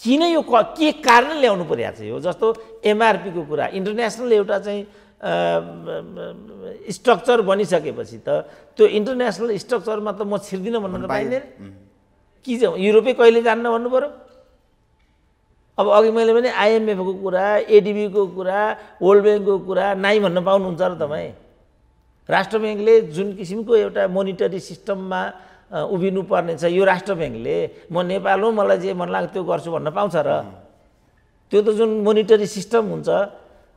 किन यो के कारण ल्याउनु परिरहेको छ यो जस्तो एमआरपीको कुरा इन्टरनेसनल एउटा चाहिँ स्ट्रक्चर बनिसकेपछि त त्यो इन्टरनेसनल स्ट्रक्चरमा त म छिर्दिनँ भन्न त पाइँदैन कि जाउँ युरोपै कहिले जान्न भन्नु पऱ्यो अब अघि मैले भने आइएमएफको कुरा एडिबीको कुरा वर्ल्ड ब्याङ्कको कुरा नाइ भन्न पाउनुहुन्छ र तपाईँ राष्ट्र ब्याङ्कले जुन किसिमको एउटा मोनिटरी सिस्टममा उभिनु पर्ने छ यो राष्ट्र ब्याङ्कले म नेपाल हो मलाई जे मन लाग्छ त्यो गर्छु भन्न पाउँछ र त्यो त जुन मोनिटरी सिस्टम हुन्छ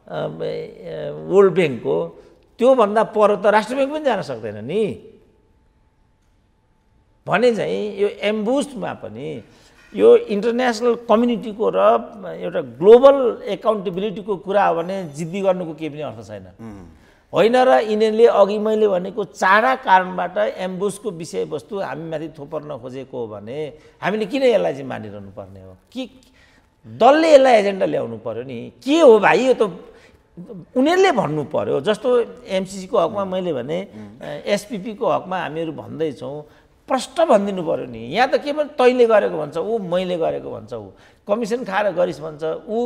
वर्ल्ड ब्याङ्कको त्योभन्दा पर त राष्ट्र ब्याङ्क पनि जान सक्दैन नि भने चाहिँ यो एम्बुस्टमा पनि यो इन्टरनेसनल कम्युनिटीको र एउटा ग्लोबल एकाउन्टेबिलिटीको कुरा हो भने जिद्दी गर्नुको केही पनि अर्थ छैन होइन र यिनीहरूले अघि मैले भनेको चाँडा कारणबाट एम्बुसको विषयवस्तु हामीमाथि थोपर्न खोजेको हो भने हामीले किन यसलाई चाहिँ मानिरहनु पर्ने हो कि दलले यसलाई एजेन्डा ल्याउनु पऱ्यो नि के हो भाइ यो त उनीहरूले भन्नु पर्यो जस्तो एमसिसीको हकमा मैले भने एसपिपीको हकमा हामीहरू भन्दैछौँ प्रष्ट भनिदिनु पऱ्यो नि यहाँ त के भने तैँले गरेको भन्छ ऊ मैले गरेको भन्छ ऊ कमिसन खाएर गरिस् भन्छ ऊ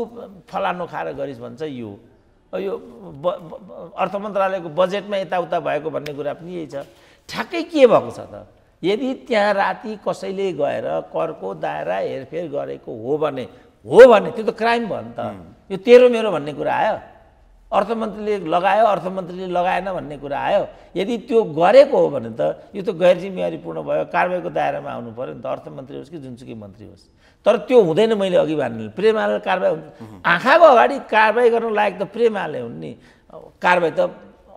फलानो खाएर गरिस् भन्छ यो यो अर्थ मन्त्रालयको बजेटमा यताउता भएको भन्ने कुरा पनि यही छ ठ्याक्कै के भएको छ त यदि त्यहाँ राति कसैले गएर करको दायरा हेरफेर गरेको हो भने हो भने त्यो त क्राइम भयो नि त यो तेरो मेरो भन्ने कुरा आयो अर्थमन्त्रीले लगायो अर्थमन्त्रीले लगाएन भन्ने कुरा आयो यदि त्यो गरेको हो भने त यो त गैर जिम्मेवारीपूर्ण भयो कारवाहीको दायरामा आउनु पऱ्यो नि त अर्थमन्त्री होस् कि जुनसुकै मन्त्री होस् तर त्यो हुँदैन मैले अघि भने प्रेमाले कारवाही हुन्छ आँखाको अगाडि कारवाही गर्न लायक त प्रेमाले हुन् नि कारवाही त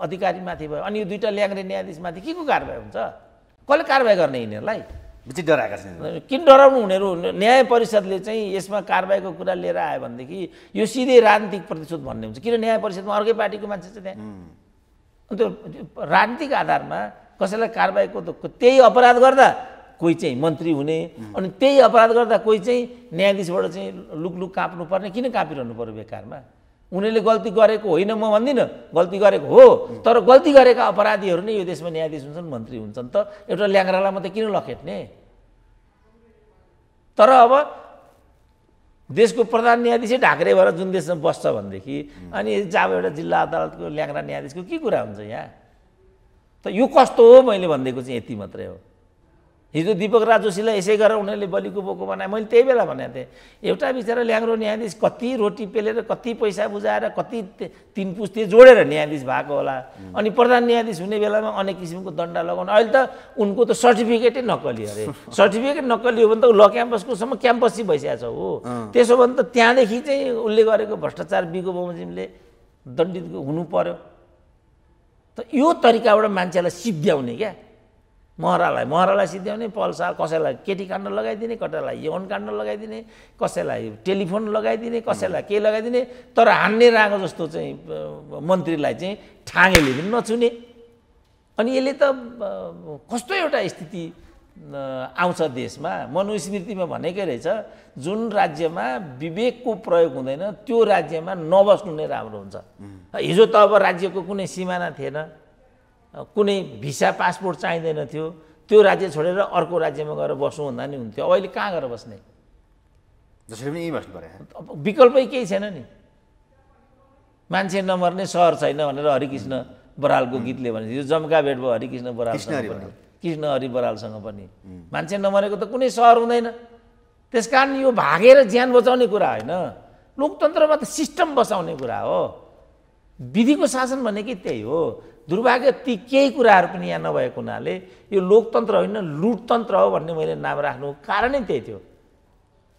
अधिकारीमाथि भयो अनि यो दुइटा ल्याङ्ग्रे न्यायाधीशमाथि के को कारवाही हुन्छ कसले कारवाही गर्ने यिनीहरूलाई डराएका छैन किन डराउनु उनीहरू न्याय परिषदले चाहिँ यसमा कारवाहीको कुरा लिएर आयो भनेदेखि यो सिधै राजनीतिक प्रतिशोध भन्ने हुन्छ किन न्याय परिषदमा अर्कै पार्टीको मान्छे छ त्यहाँ अन्त राजनीतिक आधारमा कसैलाई कारवाहीको त्यही अपराध गर्दा कोही चाहिँ मन्त्री हुने अनि त्यही अपराध गर्दा कोही चाहिँ न्यायाधीशबाट चाहिँ लुक लुक पर्ने किन काँपिरहनु पऱ्यो बेकारमा उनीहरूले गल्ती गरेको होइन म भन्दिनँ गल्ती गरेको हो तर गल्ती गरेका अपराधीहरू नै यो देशमा न्यायाधीश हुन्छन् मन्त्री हुन्छन् त एउटा ल्याङ्रालाई मात्रै किन लखेट्ने तर अब देशको प्रधान न्यायाधीशै ढाक्रे भएर जुन देशमा बस्छ भनेदेखि अनि जब एउटा जिल्ला अदालतको ल्याङ्रा न्यायाधीशको के कुरा हुन्छ यहाँ त यो कस्तो हो मैले भनिदिएको चाहिँ यति मात्रै हो हिजो दिपक राज यसै गरेर उनीहरूले बलिको बोको बनाए मैले त्यही बेला भनेको थिएँ एउटा बिचरा ल्याङ्रो न्यायाधीश कति रोटी पेलेर कति पैसा बुझाएर कति तिन पुस्ते जोडेर न्यायाधीश भएको होला अनि प्रधान न्यायाधीश हुने बेलामा अनेक किसिमको दण्ड लगाउनु अहिले त उनको त सर्टिफिकेटै नक्कली अरे सर्टिफिकेट नक्कली हो भने त ल क्याम्पसकोसम्म चाहिँ भइसकेको छ हो त्यसो भने त त्यहाँदेखि चाहिँ उसले गरेको भ्रष्टाचार बिगो बमोजिमले दण्डित हुनु पर्यो त यो तरिकाबाट मान्छेलाई सिद्ध्याउने क्या महरालाई महरालाई सिध्याउने पल्सा कसैलाई केटी काण्ड लगाइदिने कटालाई यौन काण्ड लगाइदिने कसैलाई टेलिफोन लगाइदिने कसैलाई के लगाइदिने तर हान्ने रागो जस्तो चाहिँ मन्त्रीलाई चाहिँ ठाँगेले पनि नछुने अनि यसले त कस्तो एउटा स्थिति आउँछ देशमा मनुस्मृतिमा भनेकै रहेछ जुन राज्यमा विवेकको प्रयोग हुँदैन त्यो राज्यमा नबस्नु नै राम्रो हुन्छ हिजो त अब राज्यको कुनै सिमाना थिएन कुनै भिसा पासपोर्ट चाहिँदैन थियो त्यो राज्य छोडेर अर्को राज्यमा गएर बस्नु भन्दा नि हुन्थ्यो अहिले कहाँ गएर बस्ने जसरी पनि यहीँ बस्नु पऱ्यो विकल्पै केही छैन नि मान्छे नमर्ने सहर छैन भनेर हरिकृष्ण बरालको गीतले भने यो जम्का भेट भयो हरिकृष्ण बराल कृष्ण हरि बरालसँग पनि मान्छे नमरेको त कुनै सहर हुँदैन त्यस कारण यो भागेर ज्यान बचाउने कुरा होइन लोकतन्त्रमा त सिस्टम बसाउने कुरा हो विधिको शासन भनेकै त्यही हो दुर्भाग्य ती केही कुराहरू पनि यहाँ नभएको हुनाले यो लोकतन्त्र होइन लुटतन्त्र हो भन्ने मैले नाम राख्नु कारणै त्यही थियो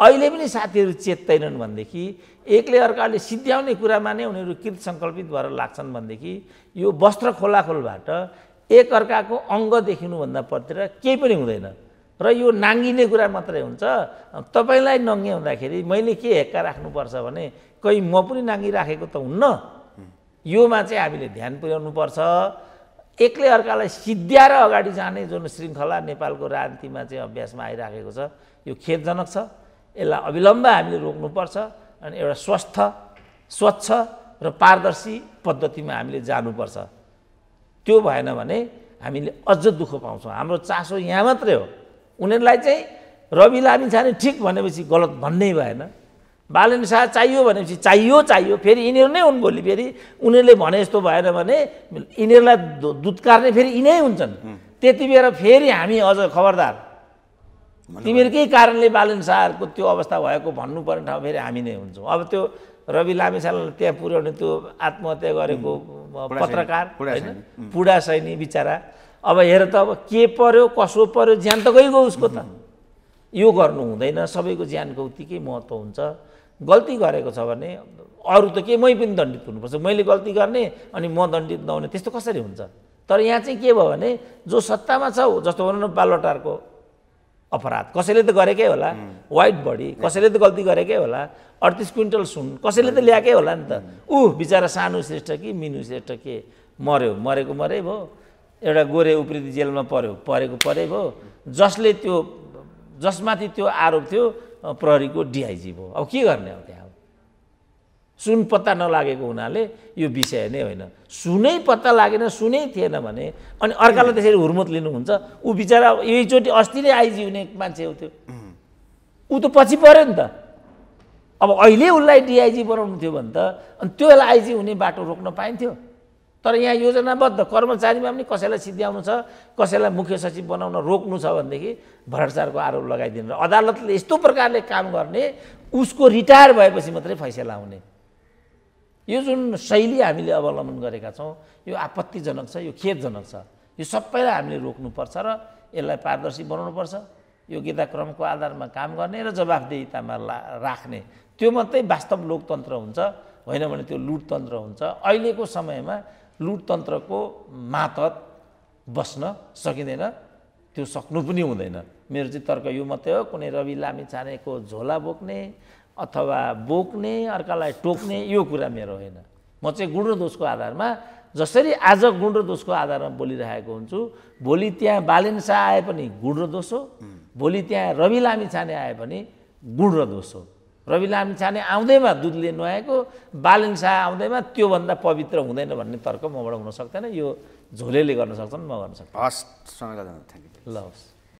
अहिले पनि साथीहरू चेत्दैनन् भनेदेखि एकले अर्काले सिद्ध्याउने कुरामा नै उनीहरू कृत सङ्कल्पित भएर लाग्छन् भनेदेखि यो वस्त्र खोलाखोलबाट एक अर्काको अङ्ग देखिनुभन्दा पर्तिर केही पनि हुँदैन र यो नाङ्गिने कुरा मात्रै हुन्छ तपाईँलाई नङ्गे हुँदाखेरि मैले के हेक्का राख्नुपर्छ भने कहीँ म पनि नाङ्गिराखेको त हुन्न योमा चाहिँ हामीले ध्यान पुर्याउनु पर्छ एक्लै अर्कालाई सिद्ध्याएर अगाडि जाने जुन श्रृङ्खला नेपालको राजनीतिमा चाहिँ अभ्यासमा आइराखेको छ यो खेदजनक छ यसलाई अविलम्ब हामीले रोक्नुपर्छ अनि एउटा स्वस्थ स्वच्छ र पारदर्शी पद्धतिमा हामीले जानुपर्छ त्यो भएन भने हामीले अझ दुःख पाउँछौँ हाम्रो चासो यहाँ मात्रै हो उनीहरूलाई चाहिँ रवि लामी छाने ठिक भनेपछि गलत भन्नै भएन बालन शाह चाहियो भनेपछि चाहियो चाहियो फेरि यिनीहरू नै हुन् भोलि फेरि उनीहरूले भने जस्तो भएन भने यिनीहरूलाई दुत्कार्ने फेरि यिनै हुन्छन् त्यति फेरि हामी अझ खबरदार तिमीहरूकै कारणले बालन शाहको त्यो अवस्था भएको भन्नुपर्ने ठाउँ फेरि हामी नै हुन्छौँ अब त्यो रवि लामेसालाई त्यहाँ पुर्याउने त्यो आत्महत्या गरेको पत्रकार होइन पुडा सैनी बिचरा अब हेर त अब के पर्यो कसो पर्यो ज्यान त गइगयो उसको त यो गर्नु हुँदैन सबैको ज्यानको उत्तिकै महत्त्व हुन्छ गल्ती गरेको छ भने अरू त के मै पनि दण्डित हुनुपर्छ मैले गल्ती गर्ने अनि म दण्डित नहुने त्यस्तो कसरी हुन्छ तर यहाँ चाहिँ के भयो भने जो सत्तामा छ जस्तो भनौँ न बालवाटारको अपराध कसैले त गरेकै होला वाइट बडी कसैले त गल्ती गरेकै होला अडतिस क्विन्टल सुन कसैले त ल्याएकै होला नि त ऊ बिचरा सानो श्रेष्ठ कि मिनु श्रेष्ठ के मर्यो मरेको मरै भयो एउटा गोरे उप्रिती जेलमा पऱ्यो परेको परे भयो जसले त्यो जसमाथि त्यो आरोप थियो प्रहरीको डिआइजी भयो अब के गर्ने हो त्यहाँ सुन पत्ता नलागेको हुनाले यो विषय नै होइन सुनै पत्ता लागेन सुनै थिएन भने अनि अर्कालाई त्यसरी हुर्मुत लिनुहुन्छ ऊ बिचरा यहीचोटि अस्ति नै आइजी हुने मान्छे हो त्यो ऊ त पछि पऱ्यो नि त अब अहिले उसलाई डिआइजी बनाउनु थियो भने त अनि त्यो बेला आइजी हुने बाटो रोक्न पाइन्थ्यो तर यहाँ योजनाबद्ध कर्मचारीमा पनि कसैलाई सिद्ध्याउनु छ कसैलाई मुख्य सचिव बनाउन रोक्नु छ भनेदेखि भ्रष्टाचारको आरोप लगाइदिनु र अदालतले यस्तो प्रकारले काम गर्ने उसको रिटायर भएपछि मात्रै फैसला आउने यो जुन शैली हामीले अवलम्बन गरेका छौँ यो आपत्तिजनक छ यो खेदजनक छ यो सबैलाई हामीले रोक्नुपर्छ र यसलाई पारदर्शी बनाउनुपर्छ योग्यता क्रमको आधारमा काम गर्ने र जवाफदेहितामा ला राख्ने त्यो मात्रै वास्तव लोकतन्त्र हुन्छ होइन भने त्यो लुटतन्त्र हुन्छ अहिलेको समयमा लुटतन्त्रको मातहत बस्न सकिँदैन त्यो सक्नु पनि हुँदैन मेरो चाहिँ तर्क यो मात्रै हो कुनै रवि लामी छानेको झोला बोक्ने अथवा बोक्ने अर्कालाई टोक्ने यो कुरा मेरो होइन म चाहिँ गुण र दोषको आधारमा जसरी आज गुण र दोषको आधारमा बोलिरहेको हुन्छु भोलि त्यहाँ बालेन शाह आए पनि गुण र दोष हो भोलि त्यहाँ रवि लामी छाने आए पनि गुण र दोष हो रवि लामी छाने आउँदैमा दुधले नुहाएको बालिङ साह आउँदैमा त्योभन्दा पवित्र हुँदैन भन्ने तर्क मबाट हुन सक्दैन यो झोलेले गर्न सक्छन् म गर्न सक्छु हस् ल हस्